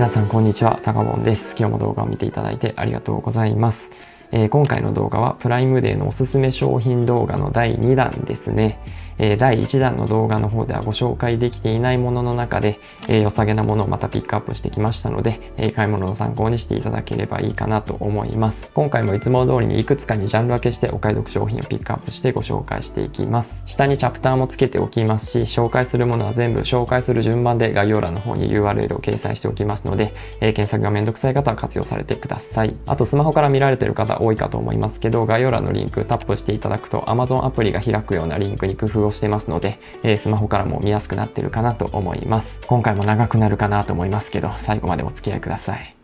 皆さんこんにちは、たかぼんです。今日も動画を見ていただいてありがとうございます。えー、今回の動画はプライムデーのおすすめ商品動画の第2弾ですね。え第1弾の動画の方ではご紹介できていないものの中で、え良さげなものをまたピックアップしてきましたので、え買い物の参考にしていただければいいかなと思います。今回もいつも通りにいくつかにジャンル分けしてお買い得商品をピックアップしてご紹介していきます。下にチャプターもつけておきますし、紹介するものは全部紹介する順番で概要欄の方に URL を掲載しておきますので、え検索がめんどくさい方は活用されてください。あとスマホから見られてる方多いかと思いますけど、概要欄のリンクタップしていただくと Amazon アプリが開くようなリンクに工夫を動してますので、えー、スマホからも見やすくなってるかなと思います。今回も長くなるかなと思いますけど、最後までお付き合いください。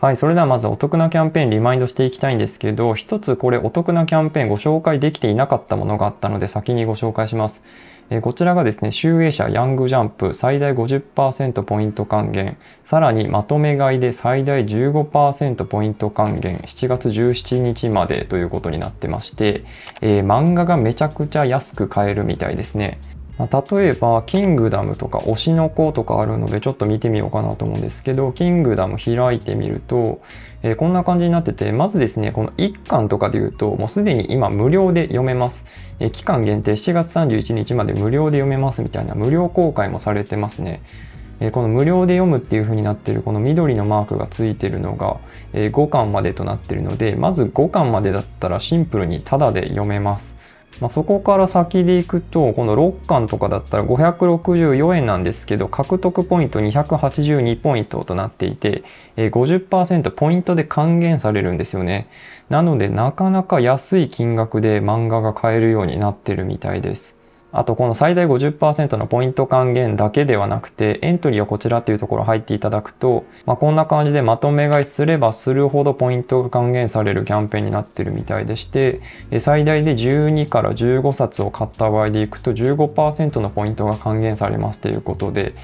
はい。それではまずお得なキャンペーンリマインドしていきたいんですけど、一つこれお得なキャンペーンご紹介できていなかったものがあったので先にご紹介します。えこちらがですね、集英社ヤングジャンプ最大50%ポイント還元、さらにまとめ買いで最大15%ポイント還元、7月17日までということになってまして、えー、漫画がめちゃくちゃ安く買えるみたいですね。例えば、キングダムとか推しの子とかあるので、ちょっと見てみようかなと思うんですけど、キングダム開いてみると、えー、こんな感じになってて、まずですね、この1巻とかで言うと、もうすでに今無料で読めます。え期間限定7月31日まで無料で読めますみたいな無料公開もされてますね。えこの無料で読むっていう風になってるこの緑のマークがついてるのが、え5巻までとなってるのでまず5巻までだったらシンプルにタダで読めます。まあ、そこから先でいくとこの6巻とかだったら564円なんですけど獲得ポイント282ポイントとなっていて50%ポイントで還元されるんですよねなのでなかなか安い金額で漫画が買えるようになってるみたいですあとこの最大50%のポイント還元だけではなくてエントリーはこちらというところ入っていただくと、まあ、こんな感じでまとめ買いすればするほどポイントが還元されるキャンペーンになってるみたいでして最大で12から15冊を買った場合でいくと15%のポイントが還元されますということで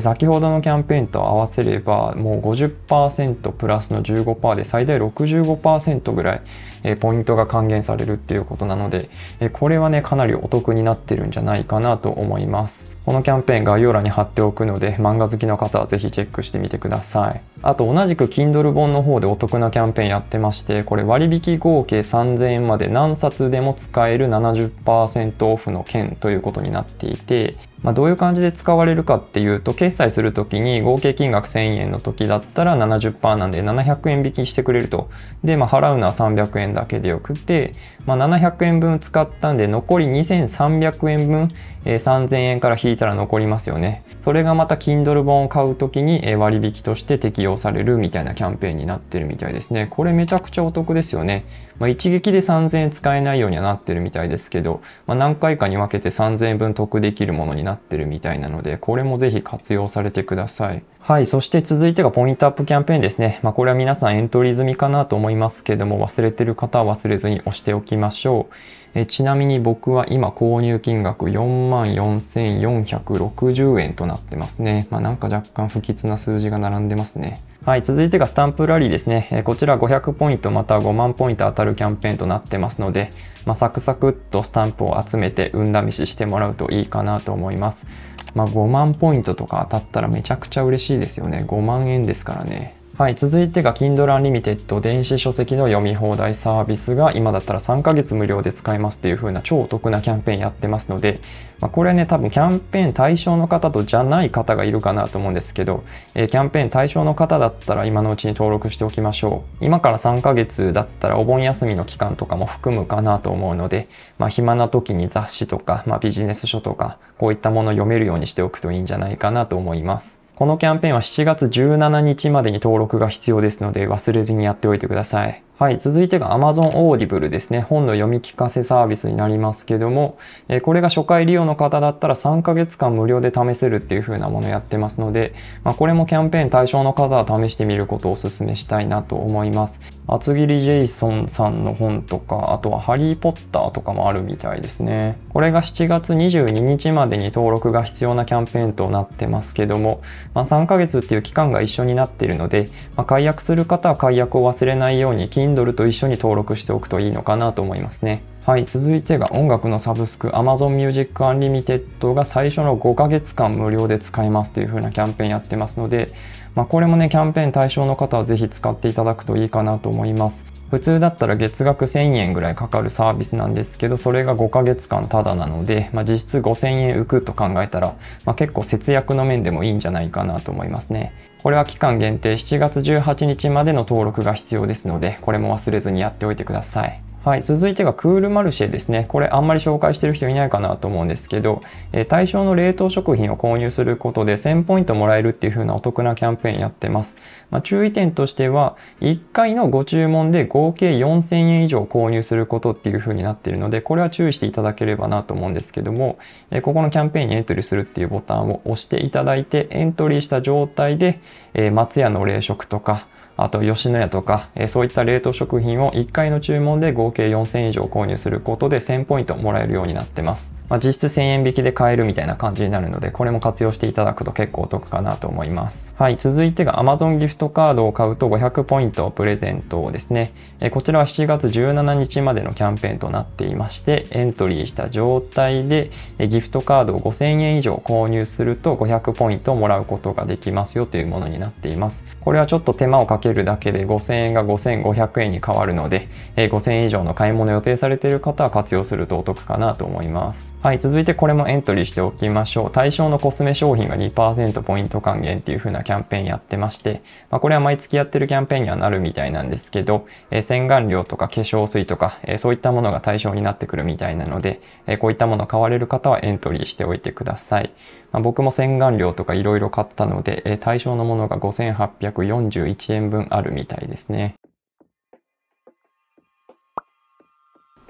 先ほどのキャンペーンと合わせればもう50%プラスの15%で最大65%ぐらいえポイントが還元されるっていうことなので、えこれはね、かなりお得になってるんじゃないかなと思います。このキャンペーン概要欄に貼っておくので漫画好きの方はぜひチェックしてみてくださいあと同じく Kindle 本の方でお得なキャンペーンやってましてこれ割引合計3000円まで何冊でも使える70%オフの券ということになっていてまあ、どういう感じで使われるかっていうと決済する時に合計金額1000円の時だったら70%なんで700円引きしてくれるとで、まあ、払うのは300円だけでよくて、まあ、700円分使ったんで残り2300円分、えー、3000円から引いたら残りますよね。それがまた Kindle 本を買う時に割引として適用されるみたいなキャンペーンになってるみたいですね。これめちゃくちゃお得ですよね。まあ、一撃で3000円使えないようにはなってるみたいですけど、まあ、何回かに分けて3000円分得できるものになってるみたいなので、これもぜひ活用されてください。はい、そして続いてがポイントアップキャンペーンですね。まあ、これは皆さんエントリー済みかなと思いますけども、忘れてる方は忘れずに押しておきましょう。えちなみに僕は今購入金額4万4460円となってますね。まあ、なんか若干不吉な数字が並んでますね。はい、続いてがスタンプラリーですね。えこちら500ポイントまた5万ポイント当たるキャンペーンとなってますので、まあ、サクサクっとスタンプを集めて運試ししてもらうといいかなと思います。まあ、5万ポイントとか当たったらめちゃくちゃ嬉しいですよね。5万円ですからね。はい、続いてが Kindle Unlimited 電子書籍の読み放題サービスが今だったら3ヶ月無料で使えますという風な超お得なキャンペーンやってますので、まあ、これね多分キャンペーン対象の方とじゃない方がいるかなと思うんですけど、えー、キャンペーン対象の方だったら今のうちに登録しておきましょう今から3ヶ月だったらお盆休みの期間とかも含むかなと思うので、まあ、暇な時に雑誌とか、まあ、ビジネス書とかこういったものを読めるようにしておくといいんじゃないかなと思いますこのキャンペーンは7月17日までに登録が必要ですので忘れずにやっておいてください。はい、続いてが Amazon Audible ですね。本の読み聞かせサービスになりますけども、えこれが初回利用の方だったら3ヶ月間無料で試せるっていう風なものやってますので、まあ、これもキャンペーン対象の方は試してみることをお勧めしたいなと思います。厚切りジェイソンさんの本とか、あとはハリーポッターとかもあるみたいですね。これが7月22日までに登録が必要なキャンペーンとなってますけども、まあ、3ヶ月っていう期間が一緒になっているので、まあ、解約する方は解約を忘れないように、Kindle と一緒に登録しておくといいのかなと思いますね。はい、続いてが音楽のサブスク Amazon Music Unlimited が最初の5ヶ月間無料で使えますという風なキャンペーンやってますので、まあ、これもね、キャンペーン対象の方はぜひ使っていただくといいかなと思います。普通だったら月額1000円ぐらいかかるサービスなんですけど、それが5ヶ月間タダなので、まあ、実質5000円浮くと考えたら、まあ、結構節約の面でもいいんじゃないかなと思いますね。これは期間限定7月18日までの登録が必要ですので、これも忘れずにやっておいてください。はい、続いてがクールマルシェですね。これあんまり紹介してる人いないかなと思うんですけど、えー、対象の冷凍食品を購入することで1000ポイントもらえるっていう風なお得なキャンペーンやってます。まあ、注意点としては、1回のご注文で合計4000円以上購入することっていう風になっているので、これは注意していただければなと思うんですけども、えー、ここのキャンペーンにエントリーするっていうボタンを押していただいて、エントリーした状態で、えー、松屋の冷食とか、あと吉野家とか、えそういった冷凍食品を1回の注文で合計4000以上購入することで1000ポイントもらえるようになってます。まあ、実質1000円引きで買えるみたいな感じになるので、これも活用していただくと結構お得かなと思います。はい、続いてが Amazon ギフトカードを買うと500ポイントプレゼントですね。えこちらは7月17日までのキャンペーンとなっていまして、エントリーした状態でえギフトカードを5000円以上購入すると500ポイントをもらうことができますよというものになっています。これはちょっと手間をかけるだけで5000円が5500円に変わるので、5000円以上の買い物予定されている方は活用するとお得かなと思います。はい、続いてこれもエントリーしておきましょう。対象のコスメ商品が2%ポイント還元っていう風なキャンペーンやってまして、まあ、これは毎月やってるキャンペーンにはなるみたいなんですけど、えー、洗顔料とか化粧水とか、えー、そういったものが対象になってくるみたいなので、えー、こういったもの買われる方はエントリーしておいてください。まあ、僕も洗顔料とか色々買ったので、え対象のものが5841円分あるみたいですね。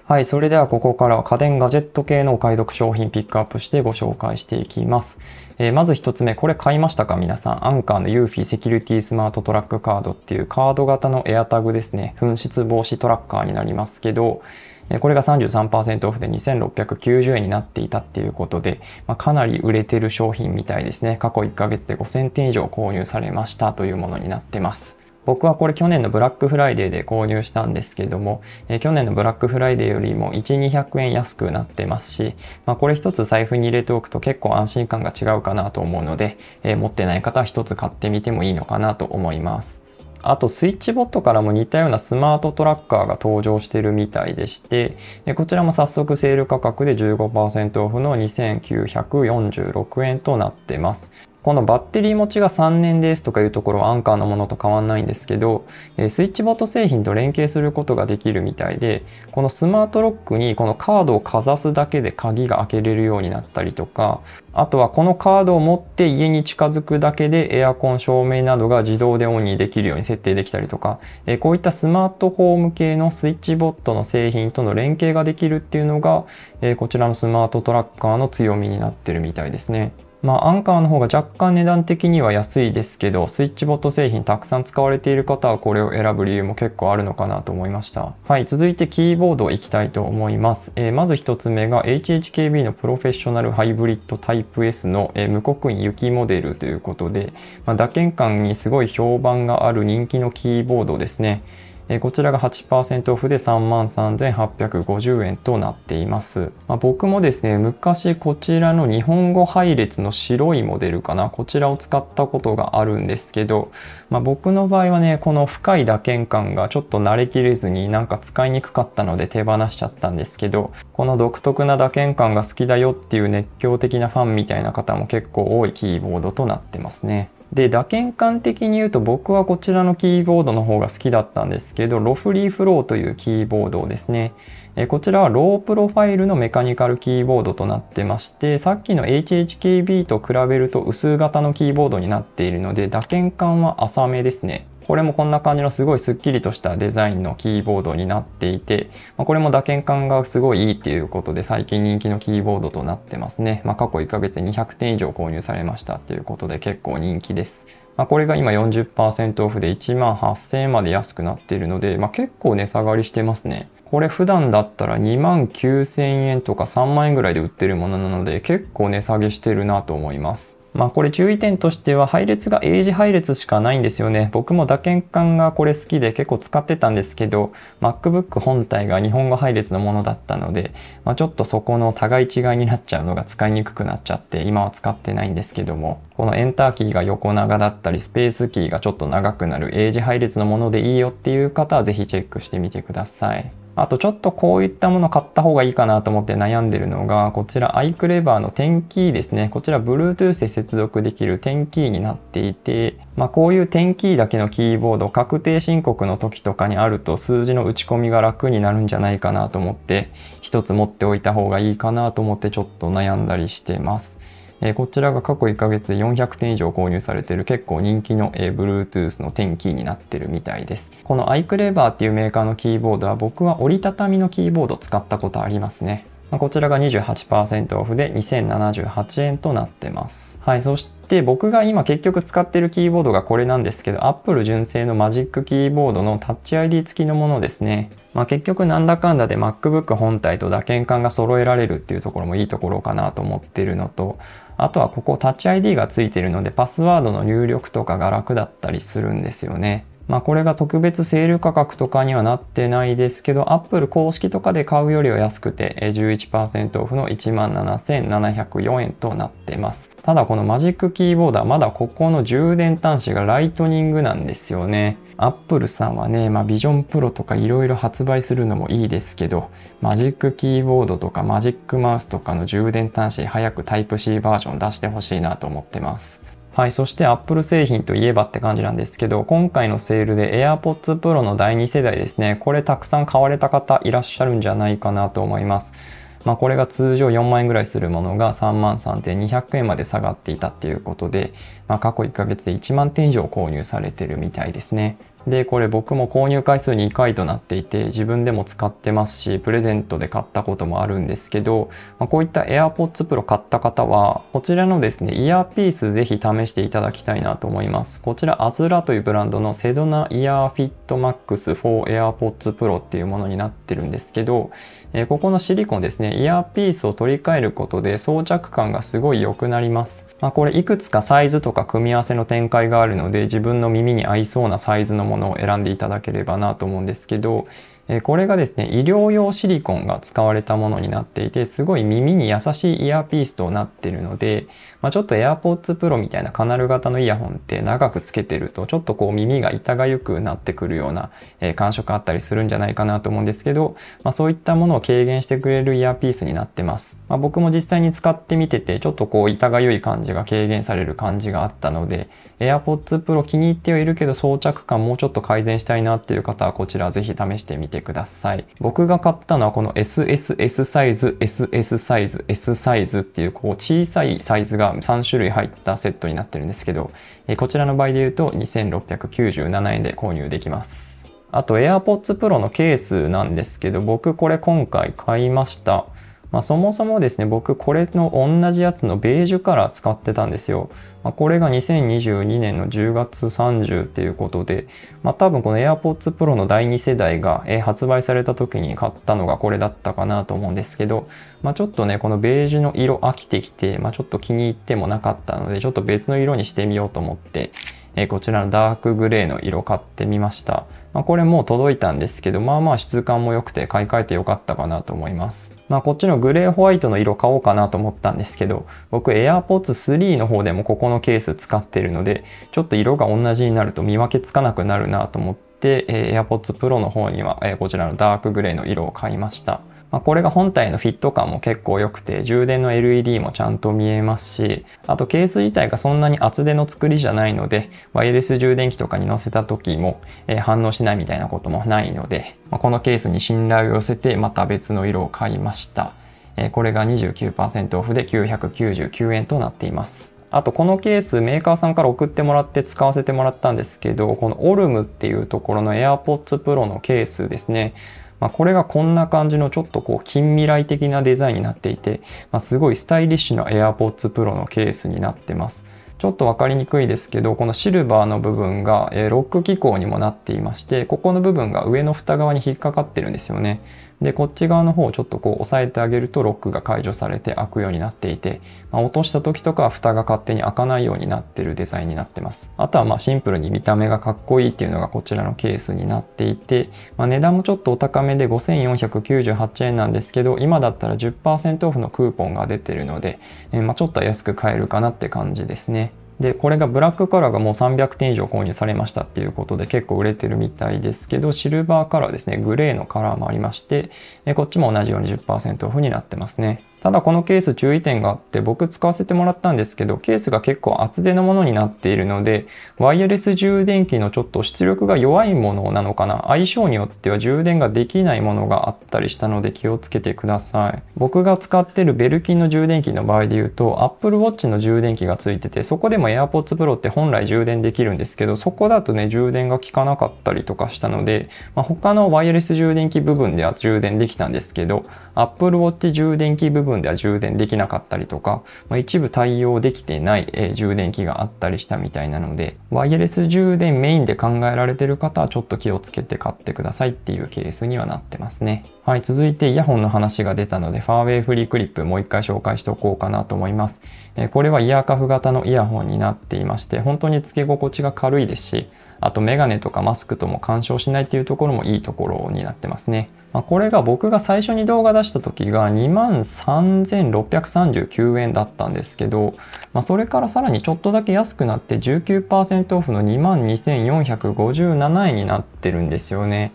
はい、それではここからは家電ガジェット系のお買い得商品ピックアップしてご紹介していきます。えー、まず一つ目、これ買いましたか皆さん。アンカーのユーフィセキュリティスマートトラックカードっていうカード型のエアタグですね。紛失防止トラッカーになりますけど、これが33%オフで2690円になっていたっていうことで、まあ、かなり売れてる商品みたいですね。過去1ヶ月で5000点以上購入されましたというものになってます。僕はこれ去年のブラックフライデーで購入したんですけども、え去年のブラックフライデーよりも1、200円安くなってますし、まあ、これ一つ財布に入れておくと結構安心感が違うかなと思うので、え持ってない方は一つ買ってみてもいいのかなと思います。あとスイッチボットからも似たようなスマートトラッカーが登場してるみたいでしてこちらも早速セール価格で15%オフの2946円となってますこのバッテリー持ちが3年ですとかいうところはアンカーのものと変わんないんですけど、えスイッチボット製品と連携することができるみたいで、このスマートロックにこのカードをかざすだけで鍵が開けれるようになったりとか、あとはこのカードを持って家に近づくだけでエアコン照明などが自動でオンにできるように設定できたりとか、えこういったスマートフォーム系のスイッチボットの製品との連携ができるっていうのが、えこちらのスマートトラッカーの強みになってるみたいですね。まあ、アンカーの方が若干値段的には安いですけど、スイッチボット製品たくさん使われている方はこれを選ぶ理由も結構あるのかなと思いました。はい、続いてキーボードいきたいと思います。えー、まず1つ目が HHKB のプロフェッショナルハイブリッドタイプ S の、えー、無刻印雪モデルということで、まあ、打鍵感にすごい評判がある人気のキーボードですね。えこちらが8%オフで33,850円となっています。まあ、僕もですね、昔こちらの日本語配列の白いモデルかな、こちらを使ったことがあるんですけど、まあ、僕の場合はね、この深い打鍵感がちょっと慣れきれずになんか使いにくかったので手放しちゃったんですけど、この独特な打鍵感が好きだよっていう熱狂的なファンみたいな方も結構多いキーボードとなってますね。で、打鍵感的に言うと僕はこちらのキーボードの方が好きだったんですけど、ロフリーフローというキーボードですね。えこちらはロープロファイルのメカニカルキーボードとなってまして、さっきの HHKB と比べると薄型のキーボードになっているので、打鍵感は浅めですね。これもこんな感じのすごいスッキリとしたデザインのキーボードになっていて、まあ、これも打鍵感がすごいいいっていうことで最近人気のキーボードとなってますね。まあ、過去1ヶ月200点以上購入されましたっていうことで結構人気です。まあ、これが今40%オフで1万8000円まで安くなっているので、まあ、結構値下がりしてますね。これ普段だったら2万9000円とか3万円ぐらいで売ってるものなので結構値下げしてるなと思います。まあこれ注意点としては配列が英字配列しかないんですよね。僕も打鍵感がこれ好きで結構使ってたんですけど MacBook 本体が日本語配列のものだったので、まあ、ちょっとそこの互い違いになっちゃうのが使いにくくなっちゃって今は使ってないんですけどもこのエンターキーが横長だったりスペースキーがちょっと長くなる英字配列のものでいいよっていう方は是非チェックしてみてください。あとちょっとこういったもの買った方がいいかなと思って悩んでるのが、こちら iClever の点キーですね。こちら Bluetooth で接続できる点キーになっていて、まあ、こういう点キーだけのキーボード、確定申告の時とかにあると数字の打ち込みが楽になるんじゃないかなと思って、一つ持っておいた方がいいかなと思ってちょっと悩んだりしてます。えー、こちらが過去1ヶ月で400点以上購入されている結構人気の、えー、Bluetooth の10キーになってるみたいです。この iClever っていうメーカーのキーボードは僕は折りたたみのキーボード使ったことありますね。まあ、こちらが28%オフで2078円となってます。はい、そして僕が今結局使ってるキーボードがこれなんですけど、Apple 純正のマジックキーボードのタッチ ID 付きのものですね。まあ、結局なんだかんだで MacBook 本体と打鍵感が揃えられるっていうところもいいところかなと思ってるのと、あとはここタッチ ID がついてるのでパスワードの入力とかが楽だったりするんですよね。まあ、これが特別セール価格とかにはなってないですけど、Apple 公式とかで買うよりは安くて11%オフの17,704円となってます。ただこのマジックキーボードはまだここの充電端子がライトニングなんですよね。Apple さんはね、まあ、ビジョンプロとかいろいろ発売するのもいいですけど、マジックキーボードとかマジックマウスとかの充電端子早くタイプ c バージョン出してほしいなと思ってます。はい、そして Apple 製品といえばって感じなんですけど、今回のセールで AirPods Pro の第2世代ですね、これたくさん買われた方いらっしゃるんじゃないかなと思います。まあ、これが通常4万円ぐらいするものが3万3200円まで下がっていたっていうことで、まあ、過去1ヶ月で1万点以上購入されてるみたいですね。で、これ僕も購入回数2回となっていて、自分でも使ってますし、プレゼントで買ったこともあるんですけど、まあ、こういった AirPods Pro 買った方は、こちらのですね、イヤーピースぜひ試していただきたいなと思います。こちら、アズラというブランドのセドナイヤーフィットマックス 4AirPods Pro っていうものになってるんですけど、えー、ここのシリコンですね、イヤーピースを取り替えることで装着感がすごい良くなります。まあ、これいくつかサイズとか組み合わせの展開があるので、自分の耳に合いそうなサイズのものを選んでいただければなと思うんですけど、えこれがですね、医療用シリコンが使われたものになっていて、すごい耳に優しいイヤーピースとなっているので、まあ、ちょっと AirPods Pro みたいなカナル型のイヤホンって長くつけてるとちょっとこう耳が痛がゆくなってくるような、え感触あったりするんじゃないかなと思うんですけど、まあ、そういったものを軽減してくれるイヤーピースになってます。まあ、僕も実際に使ってみててちょっとこう痛がゆい感じが軽減される感じがあったので AirPods Pro 気に入ってはいるけど装着感もうちょっと改善したいなっていう方はこちらぜひ試してみてください。僕が買ったのはこの SSS サイズ、SS サイズ、S サイズっていうこう小さいサイズが3種類入ったセットになってるんですけど、えこちらの場合で言うと2697円で購入できます。あと AirPods Pro のケースなんですけど、僕これ今回買いました。まあ、そもそもですね、僕これの同じやつのベージュカラー使ってたんですよ。まあ、これが2022年の10月30っていうことで、まあ、多分この AirPods Pro の第2世代が発売された時に買ったのがこれだったかなと思うんですけど、まあ、ちょっとねこのベージュの色飽きてきて、まあ、ちょっと気に入ってもなかったのでちょっと別の色にしてみようと思ってえこちらのダークグレーの色買ってみました。まあ、これもう届いたんですけど、まあまあ質感も良くて買い替えて良かったかなと思います。まあこっちのグレーホワイトの色買おうかなと思ったんですけど、僕 AirPods 3の方でもここのケース使ってるので、ちょっと色が同じになると見分けつかなくなるなと思って、え AirPods Pro の方には、えこちらのダークグレーの色を買いました。まあ、これが本体のフィット感も結構良くて、充電の LED もちゃんと見えますし、あとケース自体がそんなに厚手の作りじゃないので、ワイヤレス充電器とかに乗せた時も、えー、反応しないみたいなこともないので、まあ、このケースに信頼を寄せて、また別の色を買いました。えー、これが29%オフで999円となっています。あとこのケースメーカーさんから送ってもらって使わせてもらったんですけど、このオルムっていうところの AirPods Pro のケースですね。まあ、これがこんな感じのちょっとこう近未来的なデザインになっていて、まあ、すごいスタイリッシュな AirPods Pro のケースになってます。ちょっと分かりにくいですけど、このシルバーの部分がロック機構にもなっていまして、ここの部分が上の蓋側に引っかかってるんですよね。で、こっち側の方をちょっとこう押さえてあげるとロックが解除されて開くようになっていて、まあ、落とした時とかは蓋が勝手に開かないようになってるデザインになってます。あとはまあシンプルに見た目がかっこいいっていうのがこちらのケースになっていて、まあ、値段もちょっとお高めで5498円なんですけど、今だったら10%オフのクーポンが出てるので、えー、まあちょっと安く買えるかなって感じですね。でこれがブラックカラーがもう300点以上購入されましたっていうことで結構売れてるみたいですけどシルバーカラーですねグレーのカラーもありましてこっちも同じように10%オフになってますねただこのケース注意点があって僕使わせてもらったんですけどケースが結構厚手のものになっているのでワイヤレス充電器のちょっと出力が弱いものなのかな相性によっては充電ができないものがあったりしたので気をつけてください僕が使ってるベルキンの充電器の場合で言うと Apple Watch の充電器がついててそこでも AirPods Pro って本来充電できるんですけどそこだとね充電が効かなかったりとかしたので、まあ、他のワイヤレス充電器部分では充電できたんですけど Apple Watch 充電器部分では充電できなかったりとか、まあ、一部対応できてない、え充電器があったりしたみたいなので、ワイヤレス充電メインで考えられてる方はちょっと気をつけて買ってくださいっていうケースにはなってますね。はい、続いてイヤホンの話が出たので、ファーウェイフリークリップもう一回紹介しておこうかなと思います。えこれはイヤーカフ型のイヤホンになっていまして、本当に付け心地が軽いですし、あとメガネとかマスクとも干渉しないっていうところもいいところになってますね。まあ、これが僕が最初に動画出した時が23,639円だったんですけど、まあ、それからさらにちょっとだけ安くなって19%オフの22,457円になってるんですよね。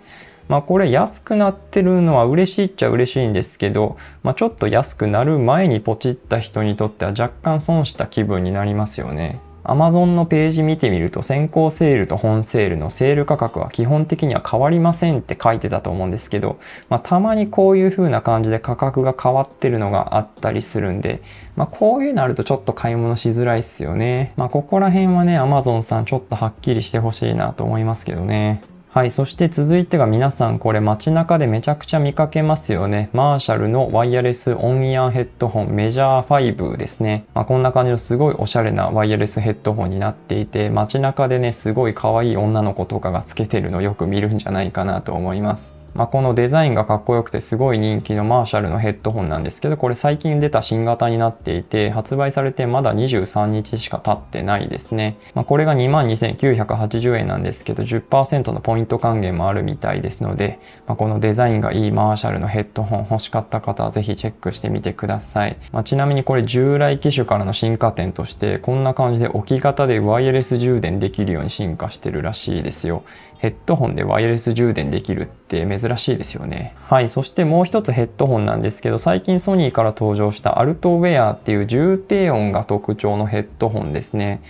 まあこれ安くなってるのは嬉しいっちゃ嬉しいんですけど、まあ、ちょっと安くなる前にポチった人にとっては若干損した気分になりますよね。Amazon のページ見てみると先行セールと本セールのセール価格は基本的には変わりませんって書いてたと思うんですけど、まあ、たまにこういう風な感じで価格が変わってるのがあったりするんで、まあ、こういうのあるとちょっと買い物しづらいっすよね。まあ、ここら辺はね、Amazon さんちょっとはっきりしてほしいなと思いますけどね。はい。そして続いてが皆さんこれ街中でめちゃくちゃ見かけますよね。マーシャルのワイヤレスオンイヤーヘッドホンメジャー5ですね。まあ、こんな感じのすごいおしゃれなワイヤレスヘッドホンになっていて、街中でね、すごい可愛い女の子とかがつけてるのよく見るんじゃないかなと思います。まあ、このデザインがかっこよくてすごい人気のマーシャルのヘッドホンなんですけどこれ最近出た新型になっていて発売されてまだ23日しか経ってないですね、まあ、これが22,980円なんですけど10%のポイント還元もあるみたいですので、まあ、このデザインがいいマーシャルのヘッドホン欲しかった方はぜひチェックしてみてください、まあ、ちなみにこれ従来機種からの進化点としてこんな感じで置き型でワイヤレス充電できるように進化してるらしいですよヘッドホンでワイヤレス充電できるって珍しいですよね。はい、そしてもう一つヘッドホンなんですけど、最近ソニーから登場したアルトウェアっていう重低音が特徴のヘッドホンですね。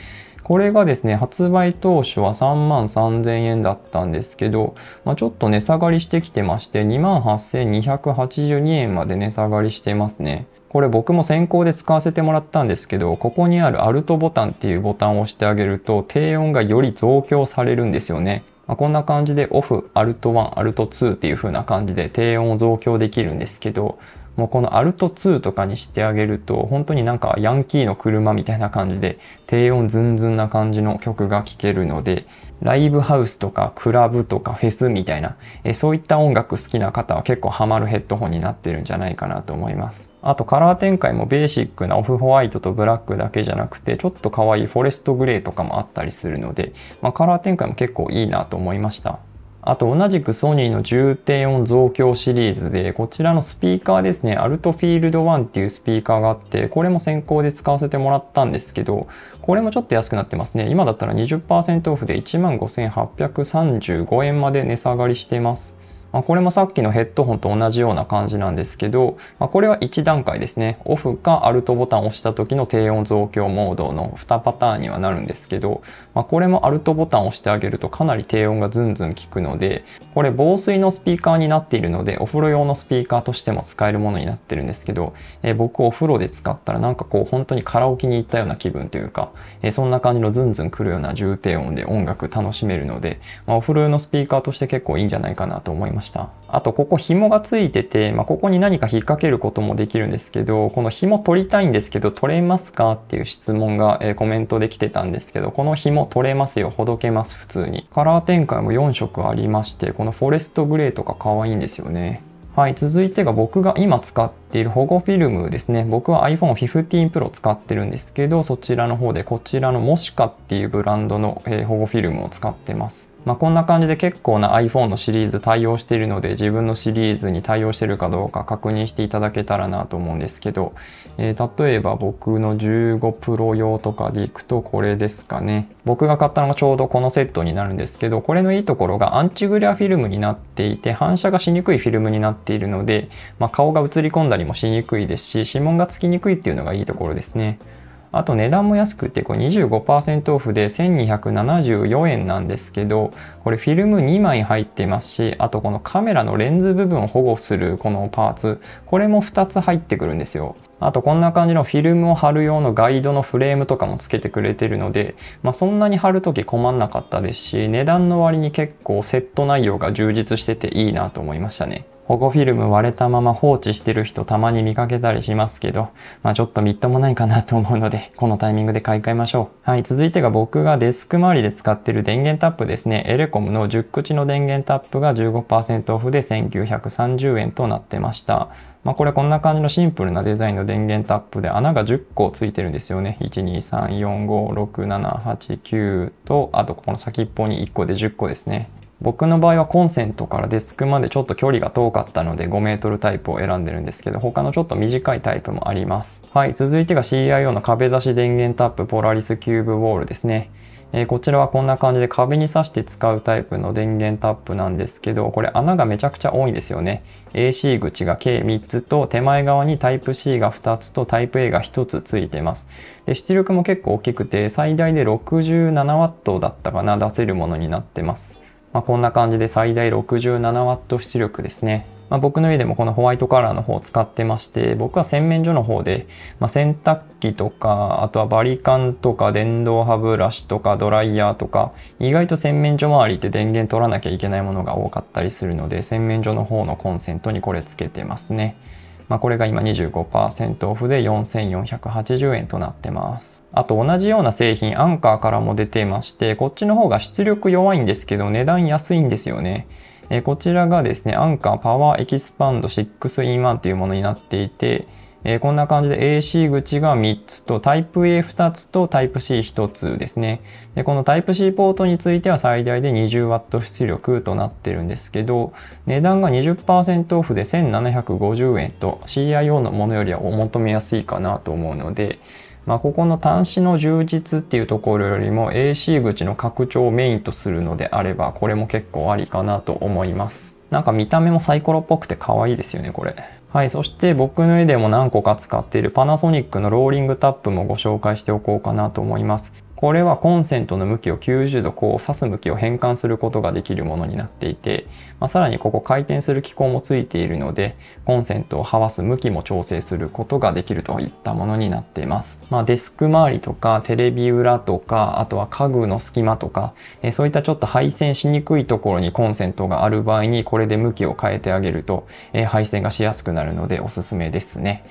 これがですね、発売当初は3万3000円だったんですけど、まあ、ちょっと値下がりしてきてまして、28,282円まで値下がりしてますね。これ僕も先行で使わせてもらったんですけど、ここにあるアルトボタンっていうボタンを押してあげると、低音がより増強されるんですよね。まあ、こんな感じでオフ、アルト1、アルト2っていう風な感じで低音を増強できるんですけど、もうこのアルト2とかにしてあげると、本当になんかヤンキーの車みたいな感じで、低音ズンズンな感じの曲が聴けるので、ライブハウスとかクラブとかフェスみたいな、えそういった音楽好きな方は結構ハマるヘッドホンになってるんじゃないかなと思います。あとカラー展開もベーシックなオフホワイトとブラックだけじゃなくてちょっと可愛いフォレストグレーとかもあったりするので、まあ、カラー展開も結構いいなと思いました。あと同じくソニーの重低音増強シリーズで、こちらのスピーカーですね、アルトフィールド1っていうスピーカーがあって、これも先行で使わせてもらったんですけど、これもちょっと安くなってますね。今だったら20%オフで15,835円まで値下がりしてます。まあ、これもさっきのヘッドホンと同じような感じなんですけど、まあ、これは1段階ですね。オフかアルトボタンを押した時の低音増強モードの2パターンにはなるんですけど、まあ、これもアルトボタンを押してあげるとかなり低音がズンズン効くので、これ防水のスピーカーになっているので、お風呂用のスピーカーとしても使えるものになってるんですけど、えー、僕お風呂で使ったらなんかこう本当にカラオケに行ったような気分というか、えー、そんな感じのズンズン来るような重低音で音楽楽しめるので、まあ、お風呂用のスピーカーとして結構いいんじゃないかなと思います。したあとここ紐がついてて、まあ、ここに何か引っ掛けることもできるんですけどこの紐取りたいんですけど取れますかっていう質問が、えコメントできてたんですけどこの紐取れますよほどけます普通にカラー展開も4色ありましてこのフォレストグレーとか可愛いんですよねはい続いてが僕が今使ってている保護フィルムですね。僕は iPhone15 Pro 使ってるんですけど、そちらの方でこちらのモシカっていうブランドの保護フィルムを使ってます。まあ、こんな感じで結構な iPhone のシリーズ対応しているので自分のシリーズに対応してるかどうか確認していただけたらなと思うんですけど、えー、例えば僕の15 Pro 用とかでいくとこれですかね僕が買ったのがちょうどこのセットになるんですけどこれのいいところがアンチグレアフィルムになっていて反射がしにくいフィルムになっているので、まあ、顔が映り込んだりりもしにくいですし指紋がつきにくいっていうのがいいところですねあと値段も安くてこれ25%オフで1274円なんですけどこれフィルム2枚入ってますしあとこのカメラのレンズ部分を保護するこのパーツこれも2つ入ってくるんですよあとこんな感じのフィルムを貼る用のガイドのフレームとかもつけてくれてるので、まあ、そんなに貼るとき困んなかったですし値段の割に結構セット内容が充実してていいなと思いましたね保護フィルム割れたまま放置してる人たまに見かけたりしますけど、まあちょっとみっともないかなと思うので、このタイミングで買い替えましょう。はい、続いてが僕がデスク周りで使ってる電源タップですね。エレコムの10口の電源タップが15%オフで1930円となってました。まあ、これこんな感じのシンプルなデザインの電源タップで穴が10個ついてるんですよね。123456789とあとここの先っぽに1個で10個ですね。僕の場合はコンセントからデスクまでちょっと距離が遠かったので5メートルタイプを選んでるんですけど、他のちょっと短いタイプもあります。はい、続いてが CIO の壁差し電源タップポラリスキューブウォールですね。えー、こちらはこんな感じで壁に挿して使うタイプの電源タップなんですけど、これ穴がめちゃくちゃ多いんですよね。AC 口が計3つと、手前側にタイプ C が2つとタイプ A が1つついてます。で、出力も結構大きくて、最大で 67W だったかな、出せるものになってます。まあ、こんな感じで最大 67W 出力ですね。まあ、僕の家でもこのホワイトカラーの方を使ってまして、僕は洗面所の方で、まあ、洗濯機とか、あとはバリカンとか電動歯ブラシとかドライヤーとか、意外と洗面所周りって電源取らなきゃいけないものが多かったりするので、洗面所の方のコンセントにこれつけてますね。まあ、これが今25%オフで4480円となってます。あと同じような製品アンカーからも出てまして、こっちの方が出力弱いんですけど値段安いんですよね。えこちらがですね、アンカーパワーエキスパンド6 in 1というものになっていて、えー、こんな感じで AC 口が3つとタイプ A2 つとタイプ C1 つですね。で、このタイプ C ポートについては最大で 20W 出力となってるんですけど、値段が20%オフで1750円と CIO のものよりはお求めやすいかなと思うので、まあ、ここの端子の充実っていうところよりも AC 口の拡張をメインとするのであればこれも結構ありかなと思いますなんか見た目もサイコロっぽくて可愛いですよねこれはい、そして僕の絵でも何個か使っているパナソニックのローリングタップもご紹介しておこうかなと思います。これはコンセントの向きを90度こう刺す向きを変換することができるものになっていて、まあ、さらにここ回転する機構もついているのでコンセントをはわす向きも調整することができるといったものになっています、まあ、デスク周りとかテレビ裏とかあとは家具の隙間とか、そういったちょっと配線しにくいところにコンセントがある場合にこれで向きを変えてあげると、配線がしやすくなるのでおすすめですね、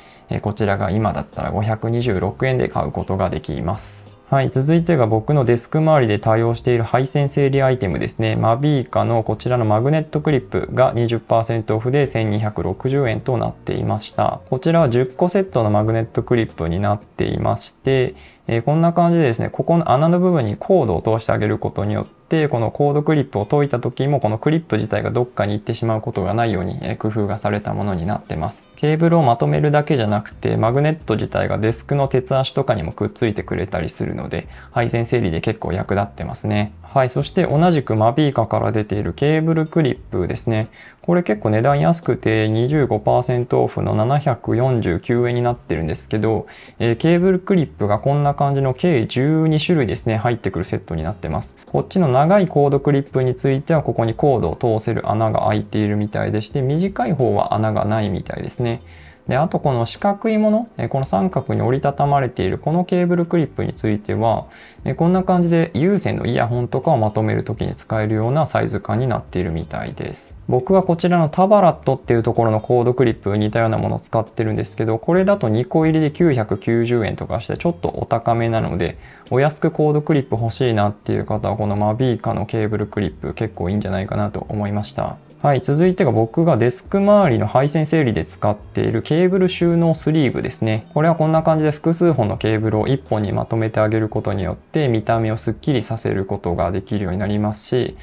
こちらが今だったら526円で買うことができますはい、続いてが僕のデスク周りで対応している配線整理アイテムですね。マビーカのこちらのマグネットクリップが20%オフで1260円となっていました。こちらは10個セットのマグネットクリップになっていまして、えー、こんな感じでですね、ここの穴の部分にコードを通してあげることによっててこのコードクリップを解いた時もこのクリップ自体がどっかに行ってしまうことがないように工夫がされたものになってますケーブルをまとめるだけじゃなくてマグネット自体がデスクの鉄足とかにもくっついてくれたりするので配線整理で結構役立ってますねはい。そして同じくマビーカから出ているケーブルクリップですね。これ結構値段安くて25%オフの749円になってるんですけど、えー、ケーブルクリップがこんな感じの計12種類ですね、入ってくるセットになってます。こっちの長いコードクリップについてはここにコードを通せる穴が開いているみたいでして、短い方は穴がないみたいですね。で、あとこの四角いもの、えこの三角に折りたたまれているこのケーブルクリップについては、えこんな感じで有線のイヤホンとかをまとめる時に使えるようなサイズ感になっているみたいです。僕はこちらのタバラットっていうところのコードクリップ似たようなものを使ってるんですけど、これだと2個入りで990円とかしてちょっとお高めなので、お安くコードクリップ欲しいなっていう方はこのマビーカのケーブルクリップ結構いいんじゃないかなと思いました。はい、続いてが僕がデスク周りの配線整理で使っているケーブル収納スリーブですね。これはこんな感じで複数本のケーブルを1本にまとめてあげることによって見た目をすっきりさせることができるようになりますし、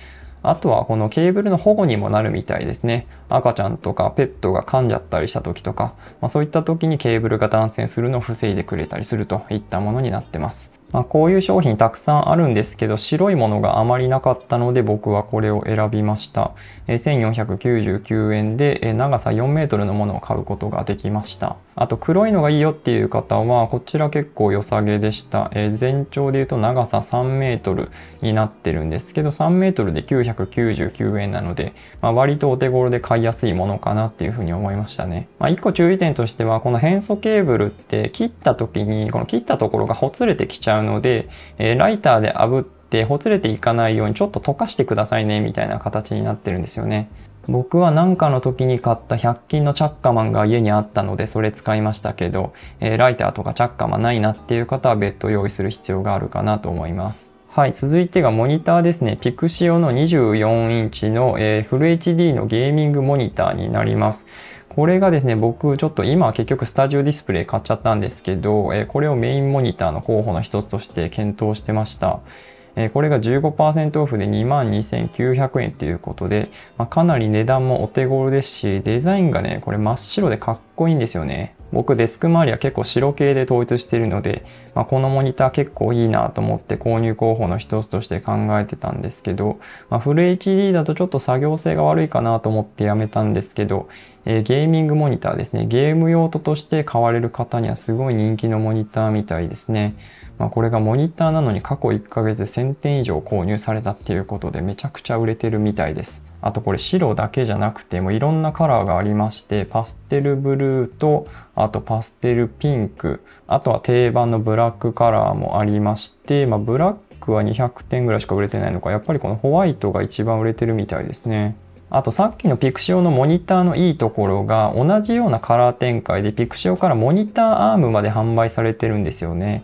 あとはこのケーブルの保護にもなるみたいですね。赤ちゃんとかペットが噛んじゃったりした時とか、まあ、そういった時にケーブルが断線するのを防いでくれたりするといったものになってます。まあ、こういう商品たくさんあるんですけど白いものがあまりなかったので僕はこれを選びました、1499円で、長さ4 m のものを買うことができましたあと黒いのがいいよっていう方はこちら結構良さげでした、全長でいうと長さ3 m になってるんですけど3 m で999円なので、まあ、割とお手頃で買いやすいものかなっていうふうに思いましたね、まあ、1個注意点としてはこの変素ケーブルって切った時にこの切ったところがほつれてきちゃううので、えライターで炙ってほつれていかないようにちょっと溶かしてくださいねみたいな形になってるんですよね。僕は何かの時に買った100均のチャッカマンが家にあったのでそれ使いましたけど、えライターとかチャッカマンないなっていう方は別途用意する必要があるかなと思います。はい、続いてがモニターですね。ピクシオの24インチの、えー、フル HD のゲーミングモニターになります。これがですね、僕ちょっと今は結局スタジオディスプレイ買っちゃったんですけど、えこれをメインモニターの候補の一つとして検討してました。えこれが15%オフで22,900円ということで、まあ、かなり値段もお手頃ですし、デザインがね、これ真っ白でかっこいいんですよね。僕デスク周りは結構白系で統一しているので、まあ、このモニター結構いいなと思って購入候補の一つとして考えてたんですけど、まあ、フル HD だとちょっと作業性が悪いかなと思ってやめたんですけど、えー、ゲーミングモニターですね。ゲーム用途として買われる方にはすごい人気のモニターみたいですね。まあ、これがモニターなのに過去1ヶ月1000点以上購入されたっていうことでめちゃくちゃ売れてるみたいです。あとこれ白だけじゃなくてもいろんなカラーがありましてパステルブルーとあとパステルピンクあとは定番のブラックカラーもありまして、まあ、ブラックは200点ぐらいしか売れてないのかやっぱりこのホワイトが一番売れてるみたいですね。あとさっきのピクシオのモニターのいいところが同じようなカラー展開でピクシオからモニターアームまで販売されてるんですよね。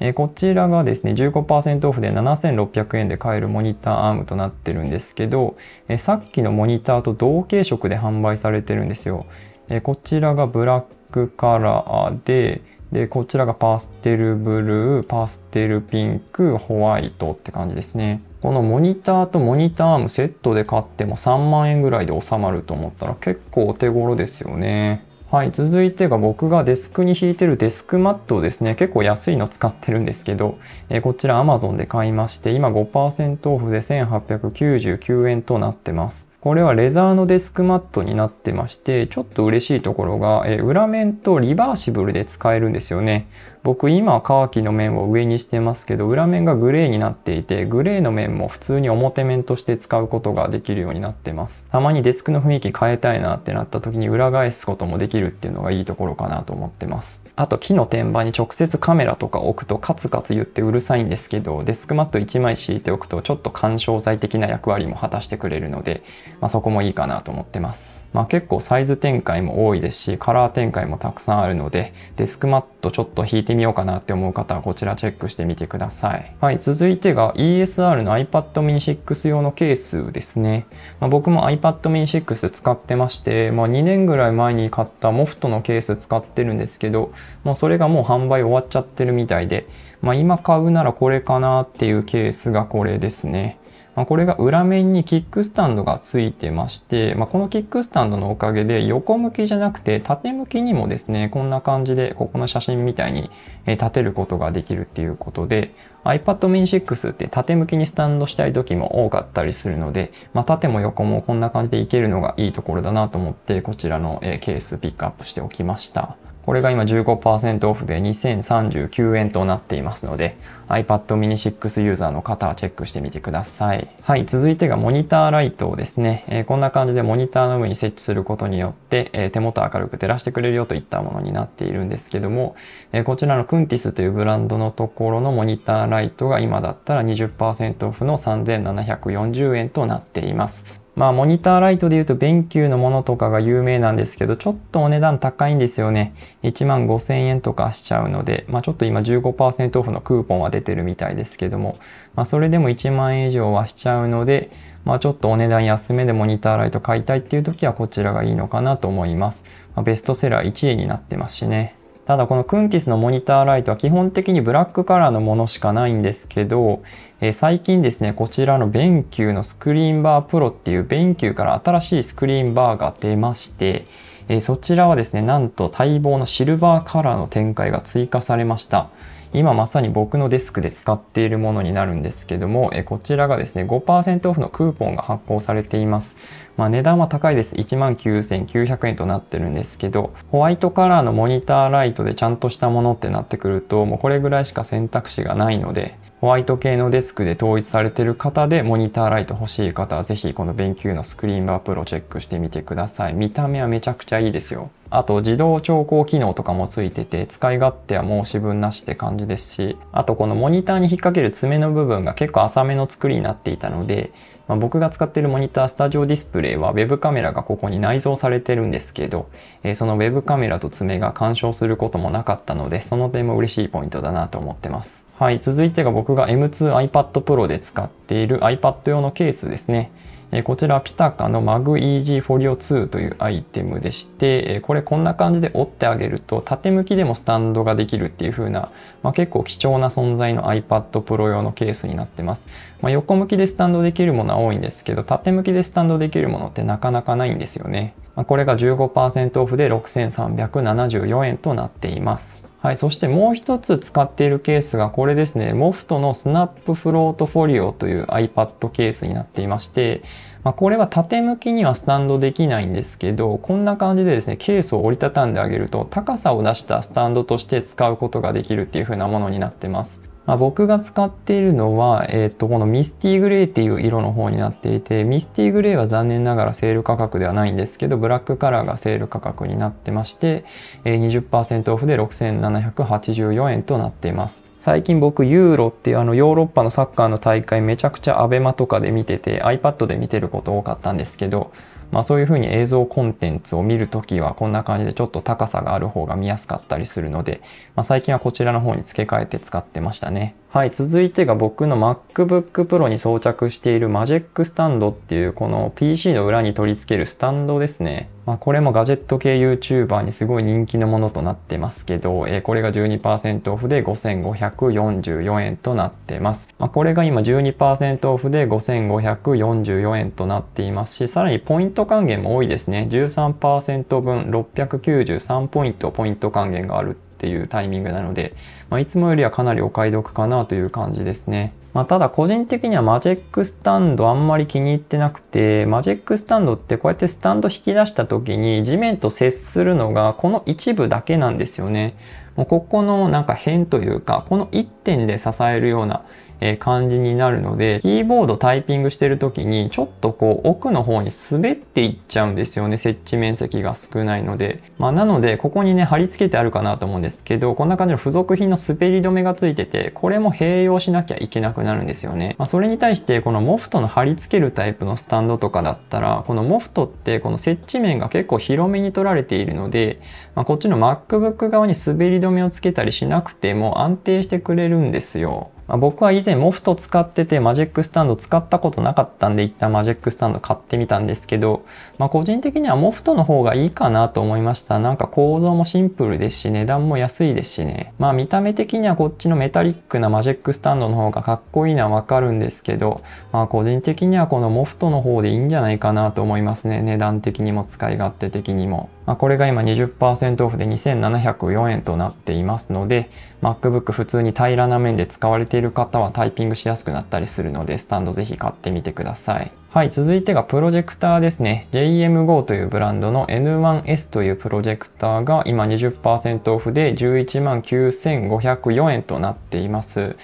えこちらがですね15%オフで7600円で買えるモニターアームとなってるんですけど、えさっきのモニターと同系色で販売されてるんですよ。えこちらがブラックカラーででこちらがパステルブルーパステルピンクホワイトって感じですね。このモニターとモニターアームセットで買っても3万円ぐらいで収まると思ったら結構お手頃ですよね。はい、続いてが僕がデスクに引いてるデスクマットをですね、結構安いの使ってるんですけど、えこちら Amazon で買いまして、今5%オフで1899円となってます。これはレザーのデスクマットになってまして、ちょっと嬉しいところが、え裏面とリバーシブルで使えるんですよね。僕今は乾きの面を上にしてますけど裏面がグレーになっていてグレーの面も普通に表面として使うことができるようになってますたまにデスクの雰囲気変えたいなってなった時に裏返すこともできるっていうのがいいところかなと思ってますあと木の天板に直接カメラとか置くとカツカツ言ってうるさいんですけどデスクマット1枚敷いておくとちょっと緩衝材的な役割も果たしてくれるので、まあ、そこもいいかなと思ってますまあ、結構サイズ展開も多いですし、カラー展開もたくさんあるので、デスクマットちょっと引いてみようかなって思う方はこちらチェックしてみてください。はい、続いてが ESR の iPad mini 6用のケースですね。まあ、僕も iPad mini 6使ってまして、まあ、2年ぐらい前に買ったモフトのケース使ってるんですけど、もうそれがもう販売終わっちゃってるみたいで、まあ、今買うならこれかなっていうケースがこれですね。まあ、これが裏面にキックスタンドがついてまして、まあ、このキックスタンドのおかげで横向きじゃなくて縦向きにもですね、こんな感じでここの写真みたいに立てることができるっていうことで iPad mini 6って縦向きにスタンドしたい時も多かったりするので、まあ、縦も横もこんな感じでいけるのがいいところだなと思ってこちらのケースピックアップしておきました。これが今15%オフで2039円となっていますので iPad mini 6ユーザーの方はチェックしてみてください。はい、続いてがモニターライトをですね、えー、こんな感じでモニターの上に設置することによって、えー、手元明るく照らしてくれるよといったものになっているんですけども、えー、こちらのクンティスというブランドのところのモニターライトが今だったら20%オフの3740円となっています。まあモニターライトで言うと弁球のものとかが有名なんですけど、ちょっとお値段高いんですよね。1万5000円とかしちゃうので、まあちょっと今15%オフのクーポンは出てるみたいですけども、まあそれでも1万円以上はしちゃうので、まあちょっとお値段安めでモニターライト買いたいっていう時はこちらがいいのかなと思います。まあ、ベストセラー1位になってますしね。ただこのクンティスのモニターライトは基本的にブラックカラーのものしかないんですけど、え最近ですね、こちらの BenQ のスクリーンバープロっていうベンキから新しいスクリーンバーが出まして、えそちらはですね、なんと待望のシルバーカラーの展開が追加されました。今まさに僕のデスクで使っているものになるんですけども、えこちらがですね、5%オフのクーポンが発行されています。まあ、値段は高いです。19,900円となってるんですけど、ホワイトカラーのモニターライトでちゃんとしたものってなってくると、もうこれぐらいしか選択肢がないので、ホワイト系のデスクで統一されてる方でモニターライト欲しい方はぜひこの BenQ のスクリーンバープロチェックしてみてください。見た目はめちゃくちゃいいですよ。あと自動調光機能とかもついてて使い勝手は申し分なしって感じですし、あとこのモニターに引っ掛ける爪の部分が結構浅めの作りになっていたので、まあ、僕が使っているモニタースタジオディスプレイは Web カメラがここに内蔵されてるんですけど、えー、そのウェブカメラと爪が干渉することもなかったので、その点も嬉しいポイントだなと思ってます。はい、続いてが僕が M2iPad Pro で使っている iPad 用のケースですね。えこちらピタカのマグイージーフォリオ2というアイテムでして、えこれこんな感じで折ってあげると縦向きでもスタンドができるっていう風な、まあ、結構貴重な存在の iPad Pro 用のケースになってます、まあ、横向きでスタンドできるものは多いんですけど縦向きでスタンドできるものってなかなかないんですよね、まあ、これが15%オフで6374円となっていますはい、そしてもう一つ使っているケースがこれですね。モフトのスナップフロートフォリオという iPad ケースになっていまして、まあ、これは縦向きにはスタンドできないんですけど、こんな感じでですね、ケースを折りたたんであげると高さを出したスタンドとして使うことができるっていう風なものになってます。まあ、僕が使っているのは、えー、とこのミスティグレーっていう色の方になっていてミスティグレーは残念ながらセール価格ではないんですけどブラックカラーがセール価格になってまして、えー、20%オフで6784円となっています最近僕ユーロっていうあのヨーロッパのサッカーの大会めちゃくちゃ abema とかで見てて iPad で見てること多かったんですけどまあ、そういうふうに映像コンテンツを見るときはこんな感じでちょっと高さがある方が見やすかったりするので、まあ、最近はこちらの方に付け替えて使ってましたね。はい、続いてが僕の MacBook Pro に装着している Magic スタンドっていうこの PC の裏に取り付けるスタンドですね。まあ、これもガジェット系 YouTuber にすごい人気のものとなってますけど、えー、これが12%オフで5544円となってます。まあ、これが今12%オフで5544円となっていますし、さらにポイント還元も多いですね。13%分693ポイントポイント還元があるっていうタイミングなので、まあ、いつもよりはかなりお買い得かなという感じですね。まあ、ただ個人的にはマジェックスタンドあんまり気に入ってなくて、マジックスタンドってこうやってスタンド引き出した時に地面と接するのがこの一部だけなんですよね。もうここのなんか辺というか、この1点で支えるようなえ感じになるので、キーボードタイピングしてる時に、ちょっとこう奥の方に滑っていっちゃうんですよね。設置面積が少ないので。まあ、なので、ここにね、貼り付けてあるかなと思うんですけど、こんな感じの付属品の滑り止めがついてて、これも併用しなきゃいけなくなるんですよね。まあ、それに対して、このモフトの貼り付けるタイプのスタンドとかだったら、このモフトってこの設置面が結構広めに取られているので、まあ、こっちの MacBook 側に滑り止めをつけたりしなくても安定してくれるんですよ。まあ、僕は以前モフト使っててマジックスタンド使ったことなかったんで一旦マジックスタンド買ってみたんですけど、まあ、個人的にはモフトの方がいいかなと思いました。なんか構造もシンプルですし値段も安いですしね。まあ見た目的にはこっちのメタリックなマジックスタンドの方がかっこいいのはわかるんですけど、まあ個人的にはこのモフトの方でいいんじゃないかなと思いますね。値段的にも使い勝手的にも。まあ、これが今20%オフで2704円となっていますので、MacBook 普通に平らな面で使われている方はタイピングしやすくなったりするので、スタンドぜひ買ってみてください。はい、続いてがプロジェクターですね。JM5 というブランドの N1S というプロジェクターが今20%オフで119,504円となっています。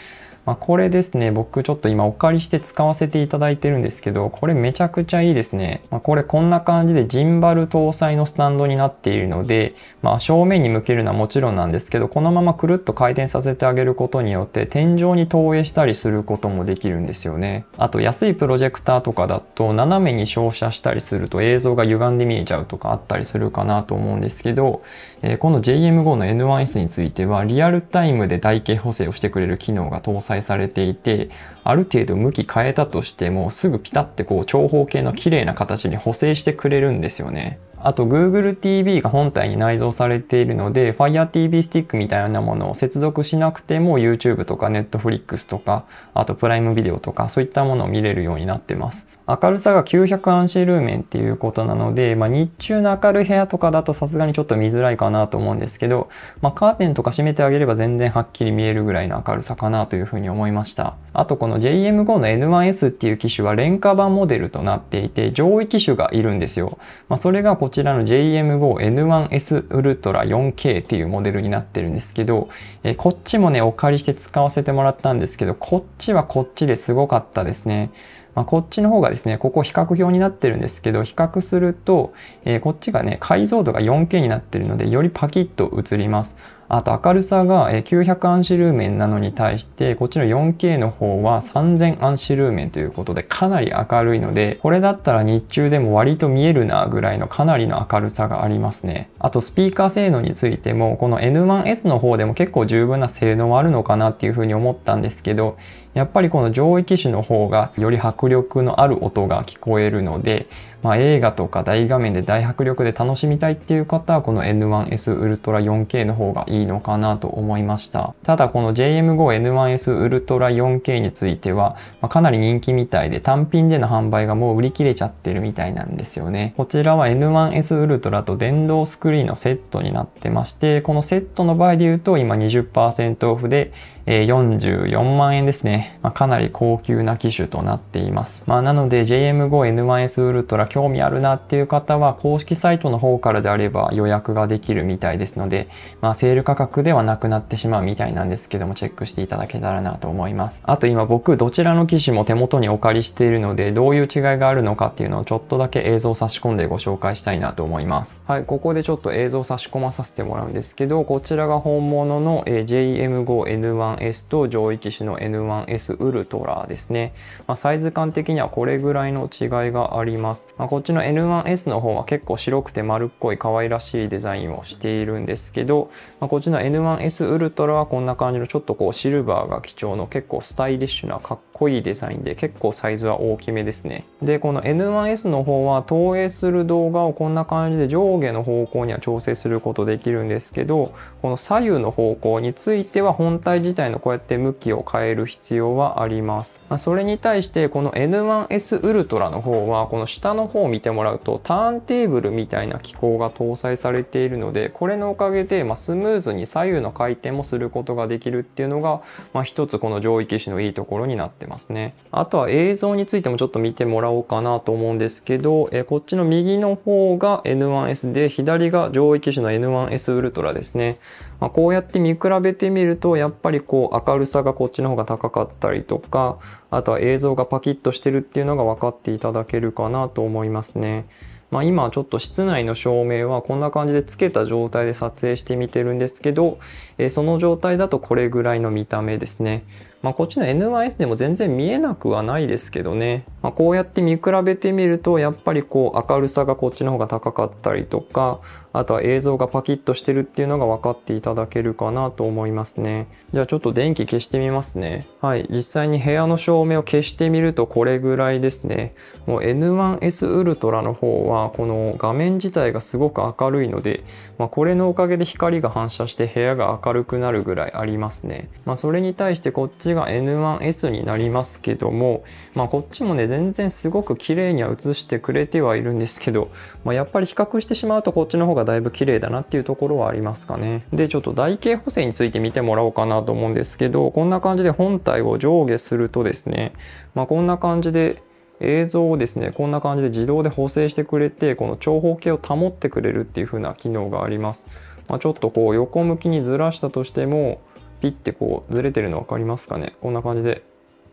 まあ、これですね、僕ちょっと今お借りして使わせていただいてるんですけど、これめちゃくちゃいいですね。まあ、これこんな感じでジンバル搭載のスタンドになっているので、まあ、正面に向けるのはもちろんなんですけど、このままくるっと回転させてあげることによって天井に投影したりすることもできるんですよね。あと安いプロジェクターとかだと斜めに照射したりすると映像が歪んで見えちゃうとかあったりするかなと思うんですけど、えー、この JM5 の N1S についてはリアルタイムで台形補正をしてくれる機能が搭載載されていてある程度向き変えたとしてもすぐピタってこう長方形の綺麗な形に補正してくれるんですよね。あと Google TV が本体に内蔵されているので Fire TV スティックみたいなものを接続しなくても YouTube とか Netflix とかあとプライムビデオとかそういったものを見れるようになってます。明るさが900アンシールーメンっていうことなので、まあ、日中の明るい部屋とかだとさすがにちょっと見づらいかなと思うんですけど、まあ、カーテンとか閉めてあげれば全然はっきり見えるぐらいの明るさかなというふうに思いました。あとこのの JM5 の N1S っていう機種は廉価版モデルとなっていて上位機種がいるんですよ。まあ、それがこちらの JM5N1S Ultra 4K っていうモデルになってるんですけど、えー、こっちもねお借りして使わせてもらったんですけどこっちはこっちですごかったですね。まあ、こっちの方がですね、ここ比較表になってるんですけど、比較すると、えー、こっちがね、解像度が 4K になってるので、よりパキッと映ります。あと明るさが900アンシルーメンなのに対してこっちの 4K の方は3000アンシルーメンということでかなり明るいのでこれだったら日中でも割と見えるなぐらいのかなりの明るさがありますねあとスピーカー性能についてもこの N1S の方でも結構十分な性能はあるのかなっていうふうに思ったんですけどやっぱりこの上位機種の方がより迫力のある音が聞こえるのでまあ、映画とか大画面で大迫力で楽しみたいっていう方はこの N1S Ultra 4K の方がいいのかなと思いましたただこの JM5N1S Ultra 4K については、まあ、かなり人気みたいで単品での販売がもう売り切れちゃってるみたいなんですよねこちらは N1S Ultra と電動スクリーンのセットになってましてこのセットの場合で言うと今20%オフでえ44万円ですね。まあ、かなり高級な機種となっています。まあ、なので JM5N1S ウルトラ興味あるなっていう方は公式サイトの方からであれば予約ができるみたいですので、まあ、セール価格ではなくなってしまうみたいなんですけどもチェックしていただけたらなと思います。あと今僕どちらの機種も手元にお借りしているのでどういう違いがあるのかっていうのをちょっとだけ映像差し込んでご紹介したいなと思います。はい、ここでちょっと映像差し込まさせてもらうんですけど、こちらが本物の JM5N1 N1S と上位機種の N1S ウルトラですね。まあ、サイズ感的にはこれぐらいの違いがあります。まあ、こっちの N1S の方は結構白くて丸っこい可愛らしいデザインをしているんですけど、まあ、こっちの N1S ウルトラはこんな感じのちょっとこうシルバーが基調の結構スタイリッシュなかっこいいデザインで結構サイズは大きめですね。で、この N1S の方は投影する動画をこんな感じで上下の方向には調整することできるんですけど、この左右の方向については本体自体のこうやって向きを変える必要はあります。まあ、それに対してこの N1S ウルトラの方はこの下の方を見てもらうとターンテーブルみたいな機構が搭載されているので、これのおかげでまスムーズに左右の回転もすることができるっていうのが、ま一つこの上位機種のいいところになってます。ってますね。あとは映像についてもちょっと見てもらおうかなと思うんですけど、えこっちの右の方が N1S で、左が上位機種の N1S ウルトラですね。まあ、こうやって見比べてみると、やっぱりこう明るさがこっちの方が高かったりとか、あとは映像がパキッとしてるっていうのが分かっていただけるかなと思いますね。まあ、今ちょっと室内の照明はこんな感じでつけた状態で撮影してみてるんですけど、えー、その状態だとこれぐらいの見た目ですね。まあ、こっちの N1S でも全然見えなくはないですけどね、まあ、こうやって見比べてみるとやっぱりこう明るさがこっちの方が高かったりとかあとは映像がパキッとしてるっていうのが分かっていただけるかなと思いますねじゃあちょっと電気消してみますねはい実際に部屋の照明を消してみるとこれぐらいですねもう N1S ウルトラの方はこの画面自体がすごく明るいので、まあ、これのおかげで光が反射して部屋がるくなるぐらいありますね。まあ、それに対してこっちが N1S になりますけども、まあ、こっちもね、全然すごく綺麗には映してくれてはいるんですけど、まあ、やっぱり比較してしまうとこっちの方がだいぶ綺麗だなっていうところはありますかね。で、ちょっと台形補正について見てもらおうかなと思うんですけど、こんな感じで本体を上下するとですね、まあ、こんな感じで映像をですねこんな感じで自動で補正してくれてこの長方形を保ってくれるっていう風な機能がありますまあ、ちょっとこう横向きにずらしたとしてもピッてこうずれてるの分かりますかねこんな感じで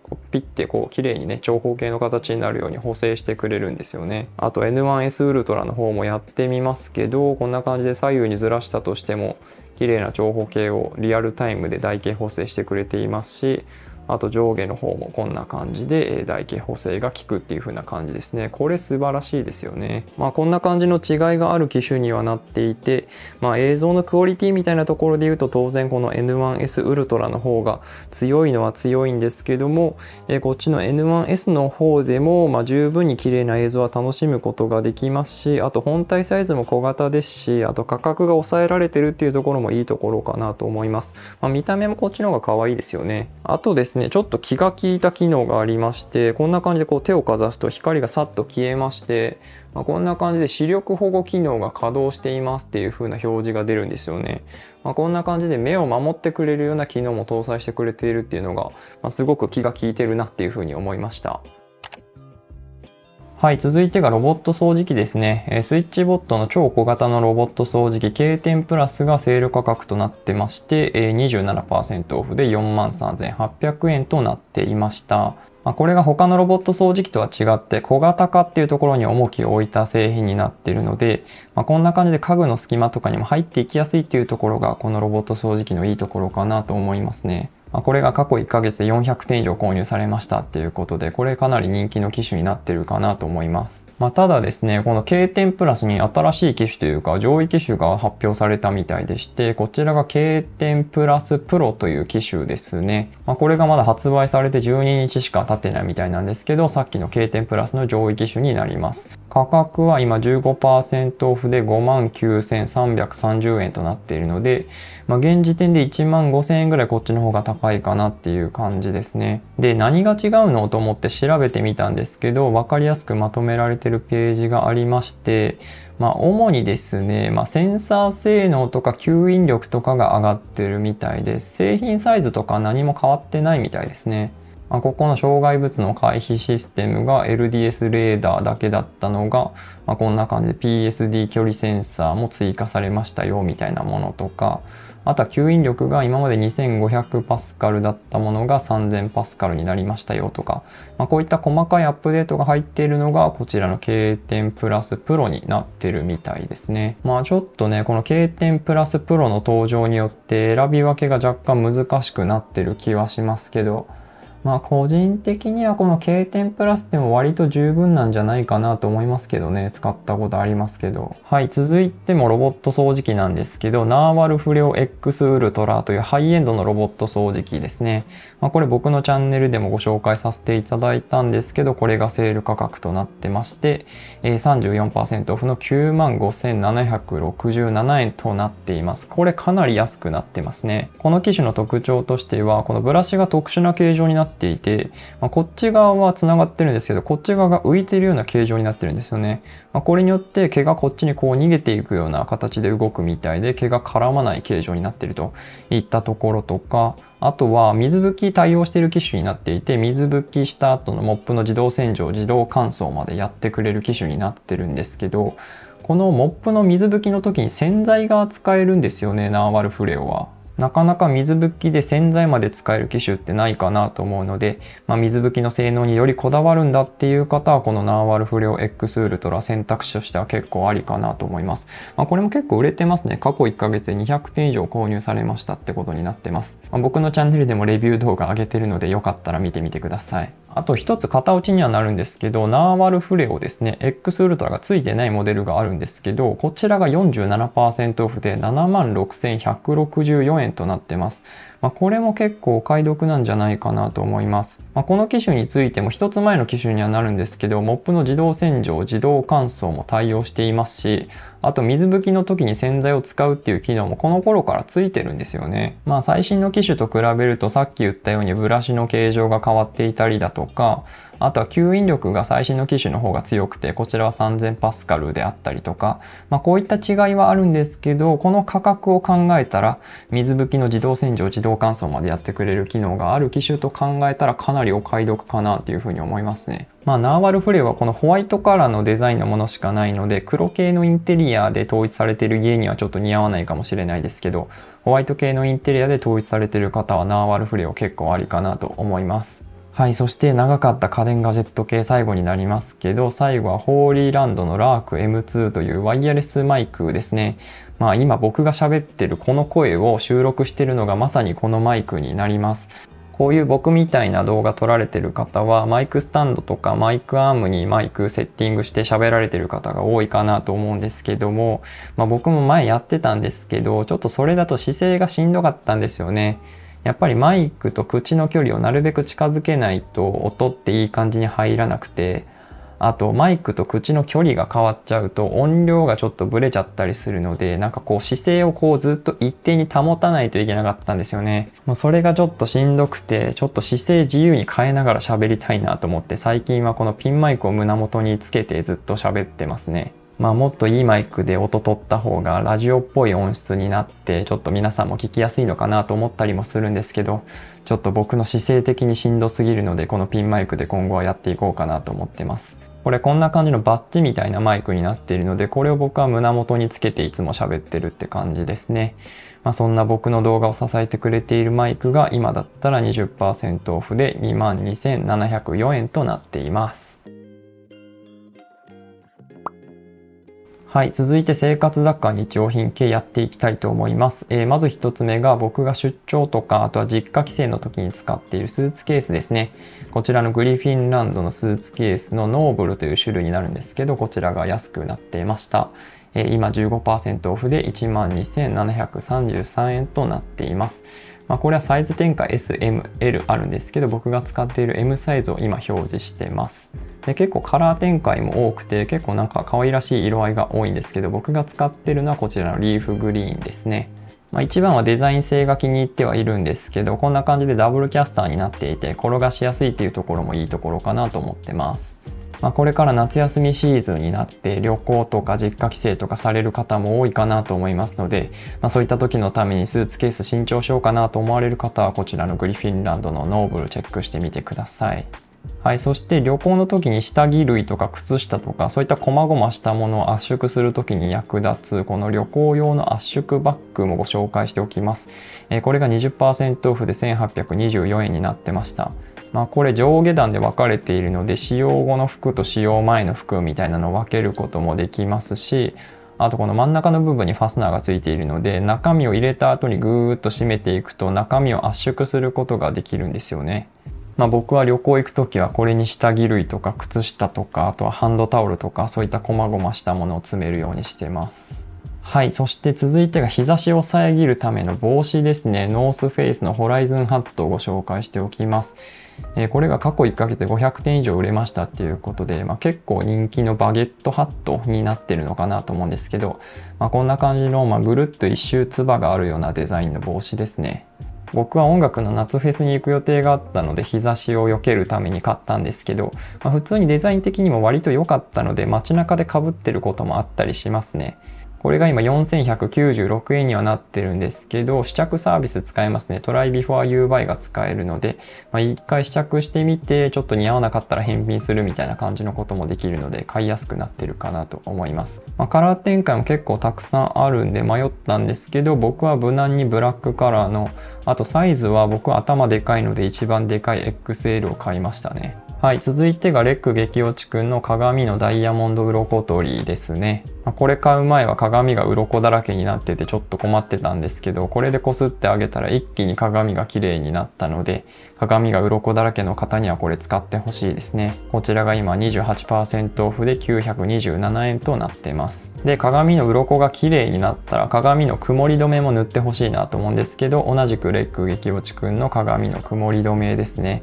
こうピッてこう綺麗にね長方形の形になるように補正してくれるんですよねあと N1S ウルトラの方もやってみますけどこんな感じで左右にずらしたとしても綺麗な長方形をリアルタイムで台形補正してくれていますしあと上下の方もこんな感じで台形補正が効くっていう風な感じですね。これ素晴らしいですよね。まあこんな感じの違いがある機種にはなっていて、まあ映像のクオリティみたいなところで言うと当然この N1S ウルトラの方が強いのは強いんですけども、えこっちの N1S の方でもま十分に綺麗な映像は楽しむことができますし、あと本体サイズも小型ですし、あと価格が抑えられてるっていうところもいいところかなと思います。まあ、見た目もこっちの方が可愛いですよね。あとですですねちょっと気が利いた機能がありましてこんな感じでこう手をかざすと光がさっと消えまして、まあ、こんな感じで視力保護機能が稼働していますっていう風な表示が出るんですよね、まあ、こんな感じで目を守ってくれるような機能も搭載してくれているっていうのが、まあ、すごく気が利いてるなっていう風に思いましたはい、続いてがロボット掃除機ですね。スイッチボットの超小型のロボット掃除機 K 0プラスがセール価格となってまして、27%オフで43,800円となっていました。まこれが他のロボット掃除機とは違って小型化っていうところに重きを置いた製品になっているので、まあ、こんな感じで家具の隙間とかにも入っていきやすいっていうところがこのロボット掃除機のいいところかなと思いますね。まこれが過去1ヶ月400点以上購入されましたっていうことで、これかなり人気の機種になってるかなと思います。まあ、ただですね、この K 0プラスに新しい機種というか、上位機種が発表されたみたいでして、こちらが K 0プラスプロという機種ですね。まあ、これがまだ発売されて12日しか経ってないみたいなんですけど、さっきの K 0プラスの上位機種になります。価格は今15%オフで59,330円となっているので、まあ、現時点で1万5000円ぐらいこっちの方が高いかなっていう感じですね。で、何が違うのと思って調べてみたんですけど、わかりやすくまとめられてるページがありまして、まあ、主にですね、まあ、センサー性能とか吸引力とかが上がってるみたいで、製品サイズとか何も変わってないみたいですね。あここの障害物の回避システムが LDS レーダーだけだったのが、まあ、こんな感じで PSD 距離センサーも追加されましたよみたいなものとかあとは吸引力が今まで2500パスカルだったものが3000パスカルになりましたよとか、まあ、こういった細かいアップデートが入っているのがこちらの K10 プラスプロになってるみたいですね。まあちょっとね、この K10 プラスプロの登場によって選び分けが若干難しくなってる気はしますけど、まあ個人的にはこの K 0プラスでも割と十分なんじゃないかなと思いますけどね使ったことありますけどはい続いてもロボット掃除機なんですけどナーワルフレオ X ウルトラというハイエンドのロボット掃除機ですね、まあ、これ僕のチャンネルでもご紹介させていただいたんですけどこれがセール価格となってまして、34%オフの9万5767円となっていますこれかなり安くなってますねこの機種の特徴としてはこのブラシが特殊な形状になってっていて、まあ、こっち側はつながってるんですけどこっち側が浮いてるような形状になってるんですよね、まあ、これによって毛がこっちにこう逃げていくような形で動くみたいで毛が絡まない形状になってるといったところとかあとは水拭き対応している機種になっていて、水拭きした後のモップの自動洗浄、自動乾燥までやってくれる機種になってるんですけど、このモップの水拭きの時に洗剤が使えるんですよね、ナーワルフレオは。なかなか水拭きで洗剤まで使える機種ってないかなと思うので、まあ、水拭きの性能によりこだわるんだっていう方はこのナーワルフレオ X ウルトラ選択肢としては結構ありかなと思います、まあ、これも結構売れてますね過去1ヶ月で200点以上購入されましたってことになってます、まあ、僕のチャンネルでもレビュー動画上げてるのでよかったら見てみてくださいあと一つ型落ちにはなるんですけど、ナーワルフレオですね、X ウルトラが付いてないモデルがあるんですけど、こちらが47%オフで76,164円となってます。まあ、これも結構お買い得なんじゃないかなと思います。まあ、この機種についても一つ前の機種にはなるんですけど、モップの自動洗浄、自動乾燥も対応していますし、あと水拭きの時に洗剤を使うっていう機能もこの頃からついてるんですよね。まあ最新の機種と比べるとさっき言ったようにブラシの形状が変わっていたりだとか、あとは吸引力が最新の機種の方が強くて、こちらは3000パスカルであったりとか、まあこういった違いはあるんですけど、この価格を考えたら、水拭きの自動洗浄、自動乾燥までやってくれる機能がある機種と考えたらかなりお買い得かなっていうふうに思いますね。まあ、ナーワルフレはこのホワイトカラーのデザインのものしかないので黒系のインテリアで統一されてる家にはちょっと似合わないかもしれないですけどホワイト系のインテリアで統一されてる方はナーワルフレを結構ありかなと思います。はい。そして長かった家電ガジェット系最後になりますけど、最後はホーリーランドのラーク M2 というワイヤレスマイクですね。まあ今僕が喋ってるこの声を収録してるのがまさにこのマイクになります。こういう僕みたいな動画撮られてる方はマイクスタンドとかマイクアームにマイクセッティングして喋られてる方が多いかなと思うんですけども、まあ、僕も前やってたんですけどちょっとそれだと姿勢がしんどかったんですよね。やっぱりマイクと口の距離をなるべく近づけないと音っていい感じに入らなくてあとマイクと口の距離が変わっちゃうと音量がちょっとブレちゃったりするのでなんかこう姿勢をこうずっと一定に保たないといけなかったんですよねもうそれがちょっとしんどくてちょっと姿勢自由に変えながら喋りたいなと思って最近はこのピンマイクを胸元につけてずっと喋ってますねまあ、もっといいマイクで音取った方がラジオっぽい音質になってちょっと皆さんも聞きやすいのかなと思ったりもするんですけどちょっと僕の姿勢的にしんどすぎるのでこのピンマイクで今後はやっていこうかなと思ってますこれこんな感じのバッジみたいなマイクになっているので、これを僕は胸元につけていつも喋ってるって感じですね。まあ、そんな僕の動画を支えてくれているマイクが今だったら20%オフで22,704円となっています。はい、続いて生活雑貨日用品系やっていきたいと思います。えー、まず1つ目が僕が出張とか、あとは実家帰省の時に使っているスーツケースですね。こちらのグリフィンランドのスーツケースのノーブルという種類になるんですけど、こちらが安くなっていました。え今15%オフで12,733円となっています。まあ、これはサイズ展開 S、M、L あるんですけど、僕が使っている M サイズを今表示してます。で結構カラー展開も多くて、結構なんか可愛らしい色合いが多いんですけど、僕が使ってるのはこちらのリーフグリーンですね。まあ、一番はデザイン性が気に入ってはいるんですけどこんな感じでダブルキャスターになっていて転がしやすいっていうところもいいところかなと思ってます。まあ、これから夏休みシーズンになって旅行とか実家帰省とかされる方も多いかなと思いますので、まあ、そういった時のためにスーツケース新調しようかなと思われる方はこちらのグリフィンランドのノーブルチェックしてみてください。はい、そして旅行の時に下着類とか靴下とかそういった細々したものを圧縮する時に役立つこの旅行用の圧縮バッグもご紹介しておきます、えー、これが20%オフで1824円になってましたまあ、これ上下段で分かれているので使用後の服と使用前の服みたいなのを分けることもできますしあとこの真ん中の部分にファスナーがついているので中身を入れた後にぐーっと締めていくと中身を圧縮することができるんですよね。まあ、僕は旅行行く時はこれに下着類とか靴下とかあとはハンドタオルとかそういった細々したものを詰めるようにしてます。はい。そして続いてが日差しを遮るための帽子ですね。ノースフェイスのホライズンハットをご紹介しておきます。えー、これが過去1ヶ月で500点以上売れましたっていうことで、まあ、結構人気のバゲットハットになってるのかなと思うんですけど、まあ、こんな感じの、まあ、ぐるっと一周つばがあるようなデザインの帽子ですね。僕は音楽の夏フェスに行く予定があったので日差しを避けるために買ったんですけど、まあ、普通にデザイン的にも割と良かったので街中でかぶってることもあったりしますね。これが今4196円にはなってるんですけど、試着サービス使えますね。トライビフォア u buy が使えるので、まあ、一回試着してみて、ちょっと似合わなかったら返品するみたいな感じのこともできるので、買いやすくなってるかなと思います。まあ、カラー展開も結構たくさんあるんで迷ったんですけど、僕は無難にブラックカラーの、あとサイズは僕は頭でかいので一番でかい XL を買いましたね。はい、続いてがレック激落ちくんの鏡のダイヤモンド鱗取りですね。まあ、これ買う前は鏡が鱗だらけになっててちょっと困ってたんですけど、これでこすってあげたら一気に鏡が綺麗になったので、鏡が鱗だらけの方にはこれ使ってほしいですね。こちらが今28%オフで927円となってます。で、鏡の鱗が綺麗になったら鏡の曇り止めも塗ってほしいなと思うんですけど、同じくレック激落ちくんの鏡の曇り止めですね。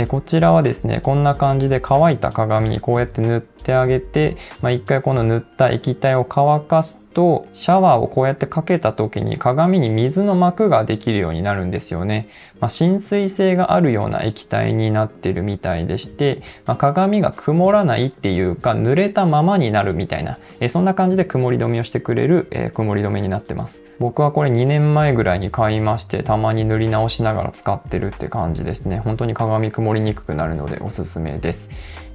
えこちらはですねこんな感じで乾いた鏡にこうやって塗ってあげて一、まあ、回この塗った液体を乾かすとシャワーをこうやってかけた時に鏡に水の膜ができるようになるんですよね、まあ、浸水性があるような液体になってるみたいでして、まあ、鏡が曇らないっていうか濡れたままになるみたいな、えそんな感じで曇り止めをしてくれる、えー、曇り止めになってます僕はこれ2年前ぐらいに買いましてたまに塗り直しながら使ってるって感じですね本当に鏡曇りにくくなるのでおすすめです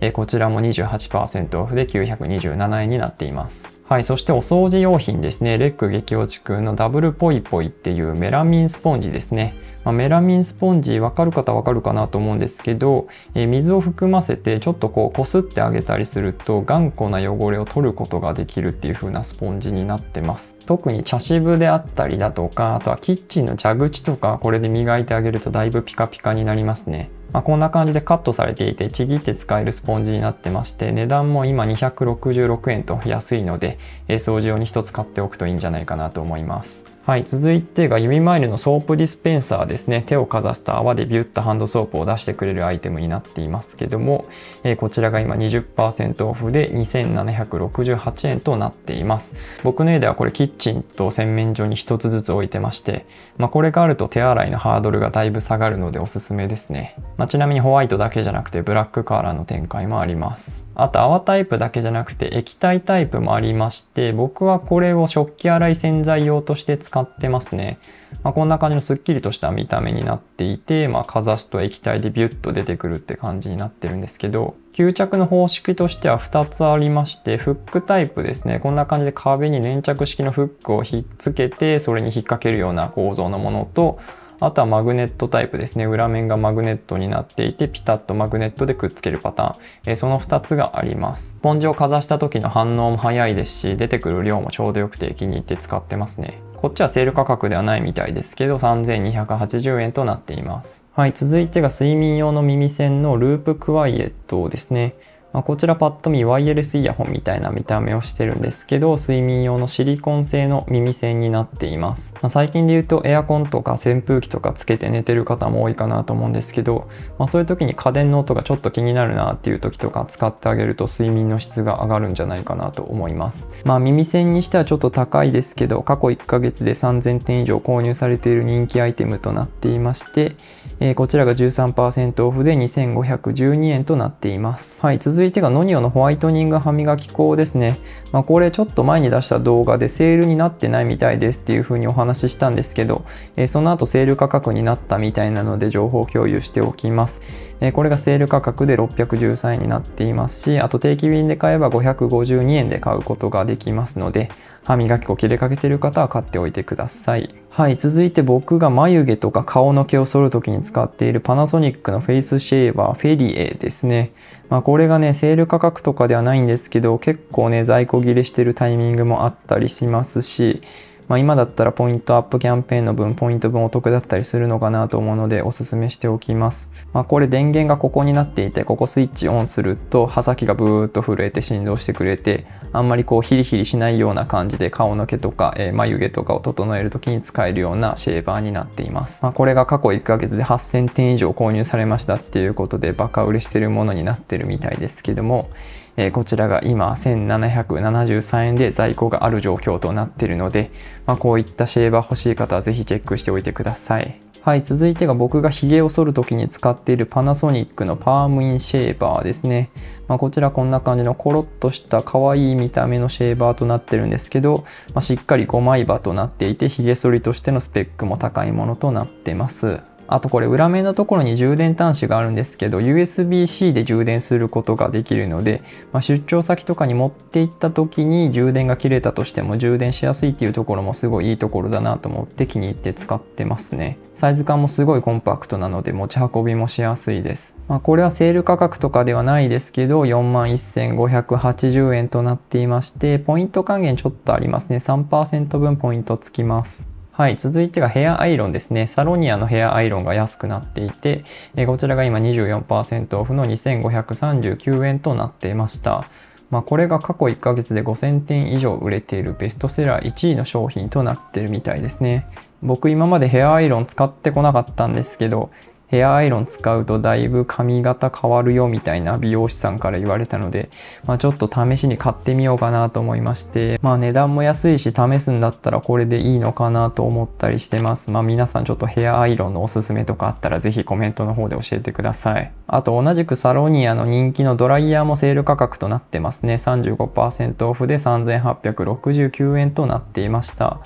えこちらも28%オフで927円になっています。はい、そしてお掃除用品ですね。レック激落ちくんのダブルポイポイっていうメラミンスポンジですね。まあ、メラミンスポンジわかる方わかるかなと思うんですけど、えー、水を含ませてちょっとこうこすってあげたりすると頑固な汚れを取ることができるっていう風なスポンジになってます。特に茶渋であったりだとか、あとはキッチンの蛇口とかこれで磨いてあげるとだいぶピカピカになりますね。まあ、こんな感じでカットされていてちぎって使えるスポンジになってまして値段も今266円と安いので、え掃除用に1つ買っておくといいんじゃないかなと思います。はい、続いてが指マイルのソープディスペンサーですね。手をかざすと泡でビュッとハンドソープを出してくれるアイテムになっていますけども、えー、こちらが今20%オフで2768円となっています。僕の家ではこれキッチンと洗面所に1つずつ置いてまして、まあ、これがあると手洗いのハードルがだいぶ下がるのでおすすめですね。まあ、ちなみにホワイトだけじゃなくてブラックカーラーの展開もあります。あと泡タイプだけじゃなくて液体タイプもありまして、僕はこれを食器洗い洗剤用として使使ってますね。まあ、こんな感じのすっきりとした見た目になっていて、まあ、かざすと液体でビュッと出てくるって感じになってるんですけど、吸着の方式としては2つありまして、フックタイプですね。こんな感じで壁に粘着式のフックをひっつけて、それに引っ掛けるような構造のものと、あとはマグネットタイプですね。裏面がマグネットになっていて、ピタッとマグネットでくっつけるパターン。えその2つがあります。スポンジをかざした時の反応も早いですし、出てくる量もちょうどよくて気に入って使ってますね。こっちはセール価格ではないみたいですけど、3280円となっています。はい、続いてが睡眠用の耳栓のループクワイエットですね。まあ、こちらパッと見ワイヤレスイヤホンみたいな見た目をしてるんですけど睡眠用のシリコン製の耳栓になっています、まあ、最近で言うとエアコンとか扇風機とかつけて寝てる方も多いかなと思うんですけど、まあ、そういう時に家電の音がちょっと気になるなっていう時とか使ってあげると睡眠の質が上がるんじゃないかなと思いますまあ耳栓にしてはちょっと高いですけど過去1ヶ月で3000点以上購入されている人気アイテムとなっていまして、えー、こちらが13%オフで2512円となっていますはい続続いてがノニオのホワイトニング歯磨き粉ですね。まあ、これちょっと前に出した動画でセールになってないみたいですっていうふうにお話ししたんですけど、えー、その後セール価格になったみたいなので情報共有しておきます。えー、これがセール価格で613円になっていますし、あと定期便で買えば552円で買うことができますので、歯磨き粉切れかけてる方は買っておいてください。はい、続いて僕が眉毛とか顔の毛を剃る時に使っているパナソニックのフェイスシェーバーフェリエですね。まあ、これがね、セール価格とかではないんですけど、結構ね、在庫切れしてるタイミングもあったりしますし、まあ、今だったらポイントアップキャンペーンの分、ポイント分お得だったりするのかなと思うのでおすすめしておきます。まあ、これ電源がここになっていて、ここスイッチオンすると刃先がブーッと震えて振動してくれて、あんまりこうヒリヒリしないような感じで顔の毛とか、え眉毛とかを整える時に使えるようなシェーバーになっています。まあ、これが過去1ヶ月で8000点以上購入されましたっていうことでバカ売れしてるものになってるみたいですけども、えー、こちらが今1773円で在庫がある状況となっているので、まあ、こういったシェーバー欲しい方はぜひチェックしておいてください。はい、続いてが僕がヒゲを剃る時に使っているパナソニックのパームインシェーバーですね。まあ、こちらこんな感じのコロッとした可愛い見た目のシェーバーとなってるんですけど、まあ、しっかり5枚刃となっていて、ヒゲ剃りとしてのスペックも高いものとなってます。あとこれ裏面のところに充電端子があるんですけど USB-C で充電することができるので、まあ、出張先とかに持って行った時に充電が切れたとしても充電しやすいっていうところもすごいいいところだなと思って気に入って使ってますねサイズ感もすごいコンパクトなので持ち運びもしやすいです、まあ、これはセール価格とかではないですけど41,580円となっていましてポイント還元ちょっとありますね3%分ポイントつきますはい、続いてがヘアアイロンですね。サロニアのヘアアイロンが安くなっていて、えこちらが今24%オフの2539円となっていました。まあ、これが過去1ヶ月で5000点以上売れているベストセラー1位の商品となってるみたいですね。僕今までヘアアイロン使ってこなかったんですけど、ヘアアイロン使うとだいぶ髪型変わるよみたいな美容師さんから言われたので、まあ、ちょっと試しに買ってみようかなと思いまして、まあ、値段も安いし試すんだったらこれでいいのかなと思ったりしてます。まあ、皆さんちょっとヘアアイロンのおすすめとかあったらぜひコメントの方で教えてください。あと同じくサロニアの人気のドライヤーもセール価格となってますね。35%オフで3869円となっていました。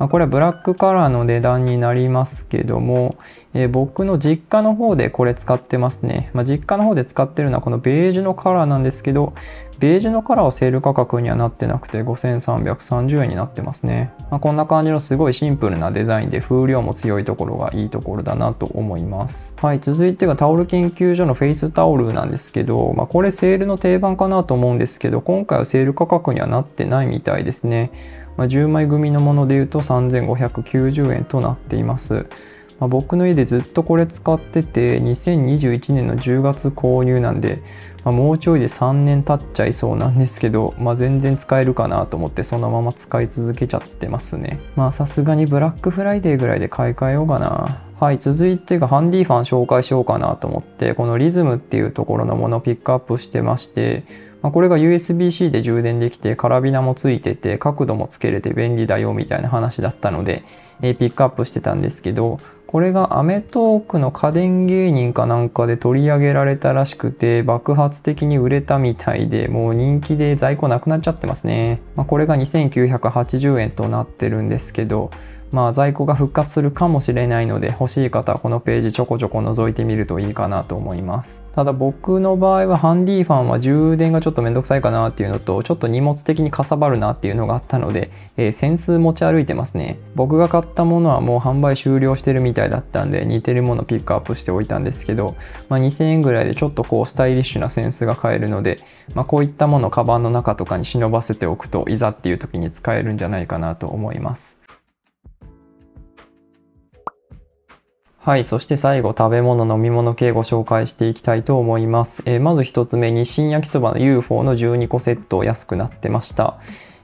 まあ、これはブラックカラーの値段になりますけども、えー、僕の実家の方でこれ使ってますね。まあ、実家の方で使ってるのはこのベージュのカラーなんですけど、ベージュのカラーはセール価格にはなってなくて5330円になってますね。まあ、こんな感じのすごいシンプルなデザインで風量も強いところがいいところだなと思います。はい、続いてがタオル研究所のフェイスタオルなんですけど、まあ、これセールの定番かなと思うんですけど、今回はセール価格にはなってないみたいですね。まあ、10枚組のものでいうと3590円となっています。まあ、僕の家でずっとこれ使ってて2021年の10月購入なんで、まあ、もうちょいで3年経っちゃいそうなんですけど、まあ、全然使えるかなと思ってそのまま使い続けちゃってますねまあさすがにブラックフライデーぐらいで買い替えようかなはい続いてがハンディファン紹介しようかなと思ってこのリズムっていうところのものをピックアップしてましてまあ、これが USB-C で充電できてカラビナもついてて角度もつけれて便利だよみたいな話だったので、えー、ピックアップしてたんですけどこれがアメトークの家電芸人かなんかで取り上げられたらしくて爆発的に売れたみたいでもう人気で在庫なくなっちゃってますね、まあ、これが2980円となってるんですけどまあ、在庫が復活するかもしれないので欲しい方はこのページちょこちょこ覗いてみるといいかなと思いますただ僕の場合はハンディファンは充電がちょっとめんどくさいかなっていうのとちょっと荷物的にかさばるなっていうのがあったので、えー、扇子持ち歩いてますね僕が買ったものはもう販売終了してるみたいだったんで似てるものピックアップしておいたんですけど、まあ、2000円ぐらいでちょっとこうスタイリッシュなセンスが買えるので、まあ、こういったものをカバンの中とかに忍ばせておくといざっていう時に使えるんじゃないかなと思いますはい。そして最後、食べ物、飲み物系ご紹介していきたいと思います。えー、まず一つ目に、新焼きそばの UFO の12個セット安くなってました。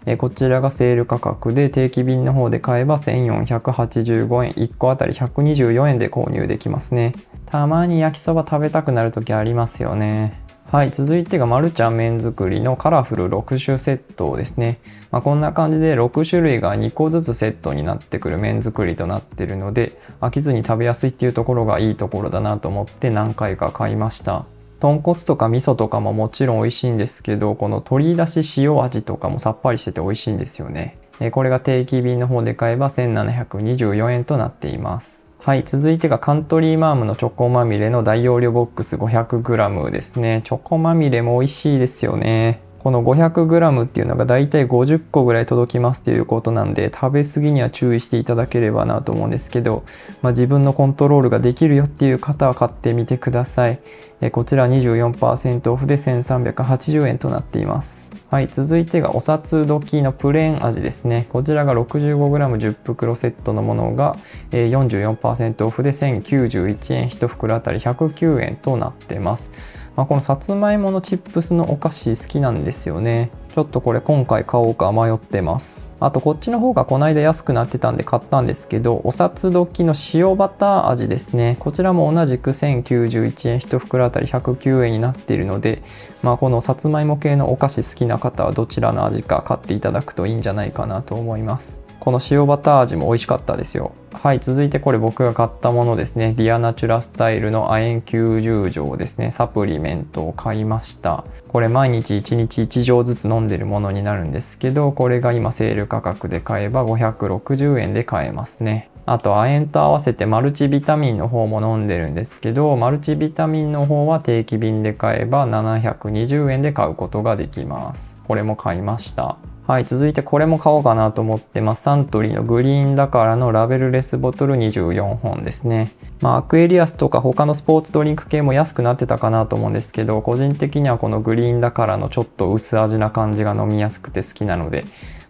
えこちらがセール価格で定期便の方で買えば1485円1個あたり124円で購入できますねたまに焼きそば食べたくなる時ありますよねはい、続いてがマルちゃん麺作りのカラフル6種セットですね。まあ、こんな感じで6種類が2個ずつセットになってくる麺作りとなってるので飽きずに食べやすいっていうところがいいところだなと思って何回か買いました。豚骨とか味噌とかももちろん美味しいんですけどこの鶏だし塩味とかもさっぱりしてて美味しいんですよね。これが定期便の方で買えば1724円となっています。はい、続いてがカントリーマームのチョコまみれの大容量ボックス 500g ですね。チョコまみれも美味しいですよね。この 500g っていうのが大体50個ぐらい届きますということなんで食べ過ぎには注意していただければなと思うんですけど、まあ、自分のコントロールができるよっていう方は買ってみてくださいえこちら24%オフで1380円となっていますはい続いてがお札きのプレーン味ですねこちらが 65g10 袋セットのものが44%オフで1091円1袋あたり109円となってますまあ、このさつまいものチップスのお菓子好きなんですよねちょっとこれ今回買おうか迷ってますあとこっちの方がこないだ安くなってたんで買ったんですけどお札きの塩バター味ですねこちらも同じく1091円1袋あたり109円になっているのでまあこのさつまいも系のお菓子好きな方はどちらの味か買っていただくといいんじゃないかなと思いますこの塩バター味も美味しかったですよはい続いてこれ僕が買ったものですねディアナチュラスタイルの亜鉛90錠ですねサプリメントを買いましたこれ毎日1日1錠ずつ飲んでるものになるんですけどこれが今セール価格で買えば560円で買えますねあと亜鉛と合わせてマルチビタミンの方も飲んでるんですけどマルチビタミンの方は定期便で買えば720円で買うことができますこれも買いましたはい、続いてこれも買おうかなと思ってます。サントリーのグリーンだからのラベルレスボトル24本ですね。まあ、アクエリアスとか他のスポーツドリンク系も安くなってたかなと思うんですけど、個人的にはこのグリーンだからのちょっと薄味な感じが飲みやすくて好きなので、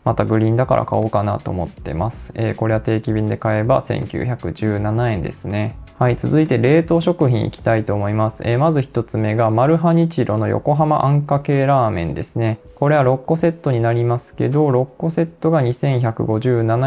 またグリーンだから買おうかなと思ってます。えー、これは定期便で買えば1917円ですね。はい、続いて冷凍食品いきたいと思います。えー、まず1つ目が、マルハニチロの横浜あんかけラーメンですね。これは6個セットになりますけど、6個セットが2157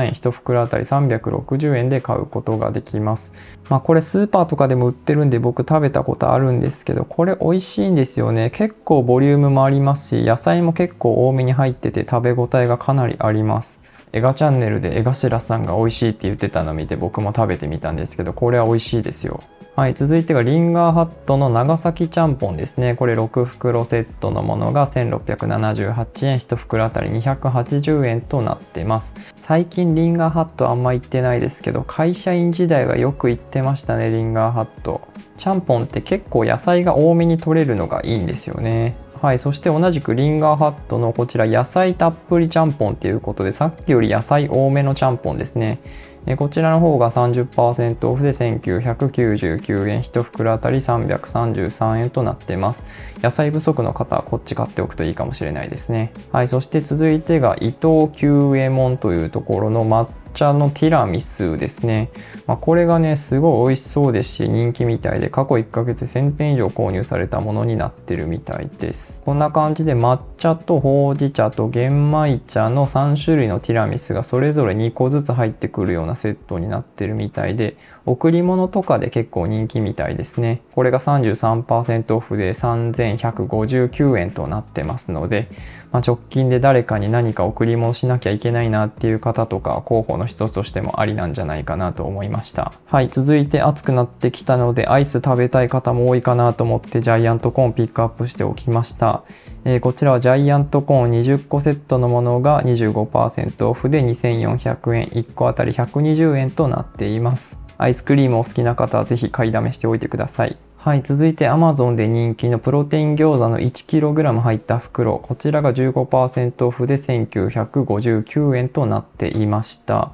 円、1袋あたり360円で買うことができます。まあ、これスーパーとかでも売ってるんで僕食べたことあるんですけど、これ美味しいんですよね。結構ボリュームもありますし、野菜も結構多めに入ってて食べ応えがかなりあります。エガチャンネルで江頭さんが美味しいって言ってたのを見て僕も食べてみたんですけどこれは美味しいですよはい、続いてがリンガーハットの長崎ちゃんぽんですね。これ6袋セットのものが1678円、1袋あたり280円となってます。最近リンガーハットあんま行ってないですけど、会社員時代はよく行ってましたね、リンガーハット。ちゃんぽんって結構野菜が多めに取れるのがいいんですよね。はい、そして同じくリンガーハットのこちら野菜たっぷりちゃんぽんっていうことでさっきより野菜多めのちゃんぽんですねえこちらの方が30%オフで1999円1袋あたり333円となってます野菜不足の方こっち買っておくといいかもしれないですねはいそして続いてが伊藤久右衛門というところの抹茶のティラミスですね、まあ、これがねすごい美味しそうですし人気みたいで過去1ヶ月1000点以上購入されたものになってるみたいですこんな感じで抹茶とほうじ茶と玄米茶の3種類のティラミスがそれぞれ2個ずつ入ってくるようなセットになってるみたいで贈り物とかで結構人気みたいですね。これが33%オフで3159円となってますので、まあ、直近で誰かに何か贈り物しなきゃいけないなっていう方とか候補の一つとしてもありなんじゃないかなと思いました。はい、続いて暑くなってきたのでアイス食べたい方も多いかなと思ってジャイアントコーンピックアップしておきました。えー、こちらはジャイアントコーン20個セットのものが25%オフで2400円1個あたり120円となっています。アイスクリームお好きな方はぜひ買いだめしておいてください。はい、続いて Amazon で人気のプロテイン餃子の 1kg 入った袋。こちらが15%オフで1959円となっていました。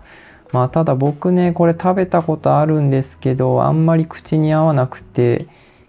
まあ、ただ僕ね、これ食べたことあるんですけど、あんまり口に合わなくて、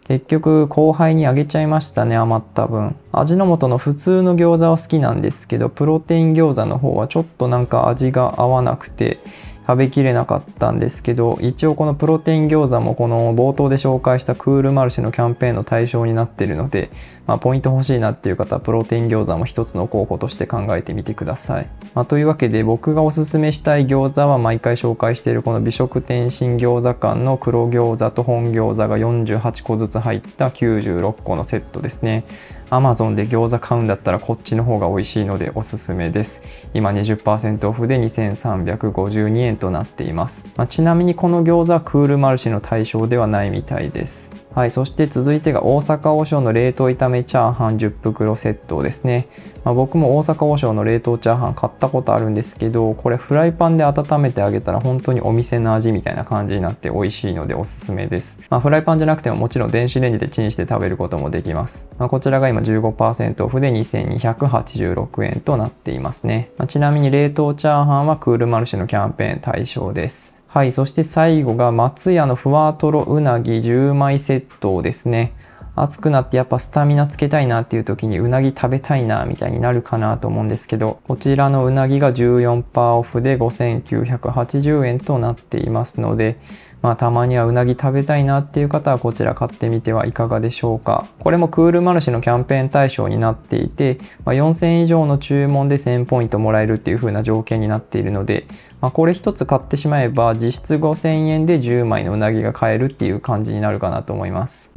結局後輩にあげちゃいましたね、余った分。味の素の普通の餃子は好きなんですけど、プロテイン餃子の方はちょっとなんか味が合わなくて、食べきれなかったんですけど一応このプロテイン餃子もこの冒頭で紹介したクールマルシェのキャンペーンの対象になってるのでまあ、ポイント欲しいなっていう方はプロテイン餃子も一つの候補として考えてみてください、まあ、というわけで僕がおすすめしたい餃子は毎回紹介しているこの美食天津餃子館の黒餃子と本餃子が48個ずつ入った96個のセットですね Amazon で餃子買うんだったらこっちの方が美味しいのでおすすめです。今20%オフで2352円となっています。まあ、ちなみにこの餃子はクールマルシェの対象ではないみたいです。はい、そして続いてが大阪王将の冷凍炒めチャーハン10袋セットですね。まあ、僕も大阪王将の冷凍チャーハン買ったことあるんですけど、これフライパンで温めてあげたら本当にお店の味みたいな感じになって美味しいのでおすすめです。まあ、フライパンじゃなくてももちろん電子レンジでチンして食べることもできます。まあ、こちらが今15%オフで2286円となっていますね。まちなみに冷凍チャーハンはクールマルシェのキャンペーン対象です。はい、そして最後が松屋のふわとろうなぎ10枚セットですね。暑くなってやっぱスタミナつけたいなっていう時にうなぎ食べたいなみたいになるかなと思うんですけどこちらのうなぎが14%オフで5980円となっていますのでまあたまにはうなぎ食べたいなっていう方はこちら買ってみてはいかがでしょうかこれもクールマルシのキャンペーン対象になっていて、まあ、4000以上の注文で1000ポイントもらえるっていう風な条件になっているので、まあ、これ一つ買ってしまえば実質5000円で10枚のうなぎが買えるっていう感じになるかなと思います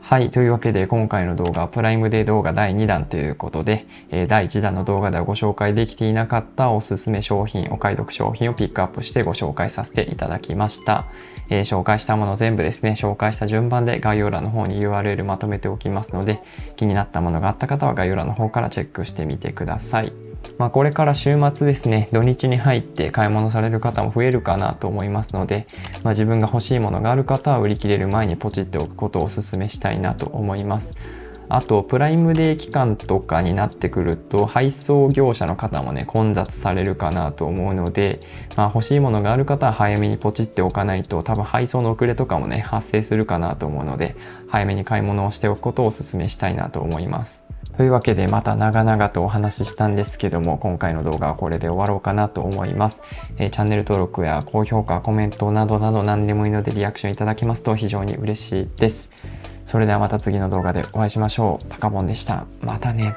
はい。というわけで、今回の動画はプライムデー動画第2弾ということで、え第1弾の動画ではご紹介できていなかったおすすめ商品、お買い得商品をピックアップしてご紹介させていただきました。えー、紹介したもの全部ですね、紹介した順番で概要欄の方に URL まとめておきますので、気になったものがあった方は概要欄の方からチェックしてみてください。まあ、これから週末ですね土日に入って買い物される方も増えるかなと思いますので、まあ、自分が欲しいものがある方は売り切れる前にポチっておくことをおすすめしたいなと思います。あとプライムデー期間とかになってくると配送業者の方もね混雑されるかなと思うので、まあ、欲しいものがある方は早めにポチっておかないと多分配送の遅れとかもね発生するかなと思うので早めに買い物をしておくことをおすすめしたいなと思います。というわけでまた長々とお話ししたんですけども今回の動画はこれで終わろうかなと思います、えー、チャンネル登録や高評価コメントなどなど何でもいいのでリアクションいただけますと非常に嬉しいですそれではまた次の動画でお会いしましょうたかぼんでしたまたね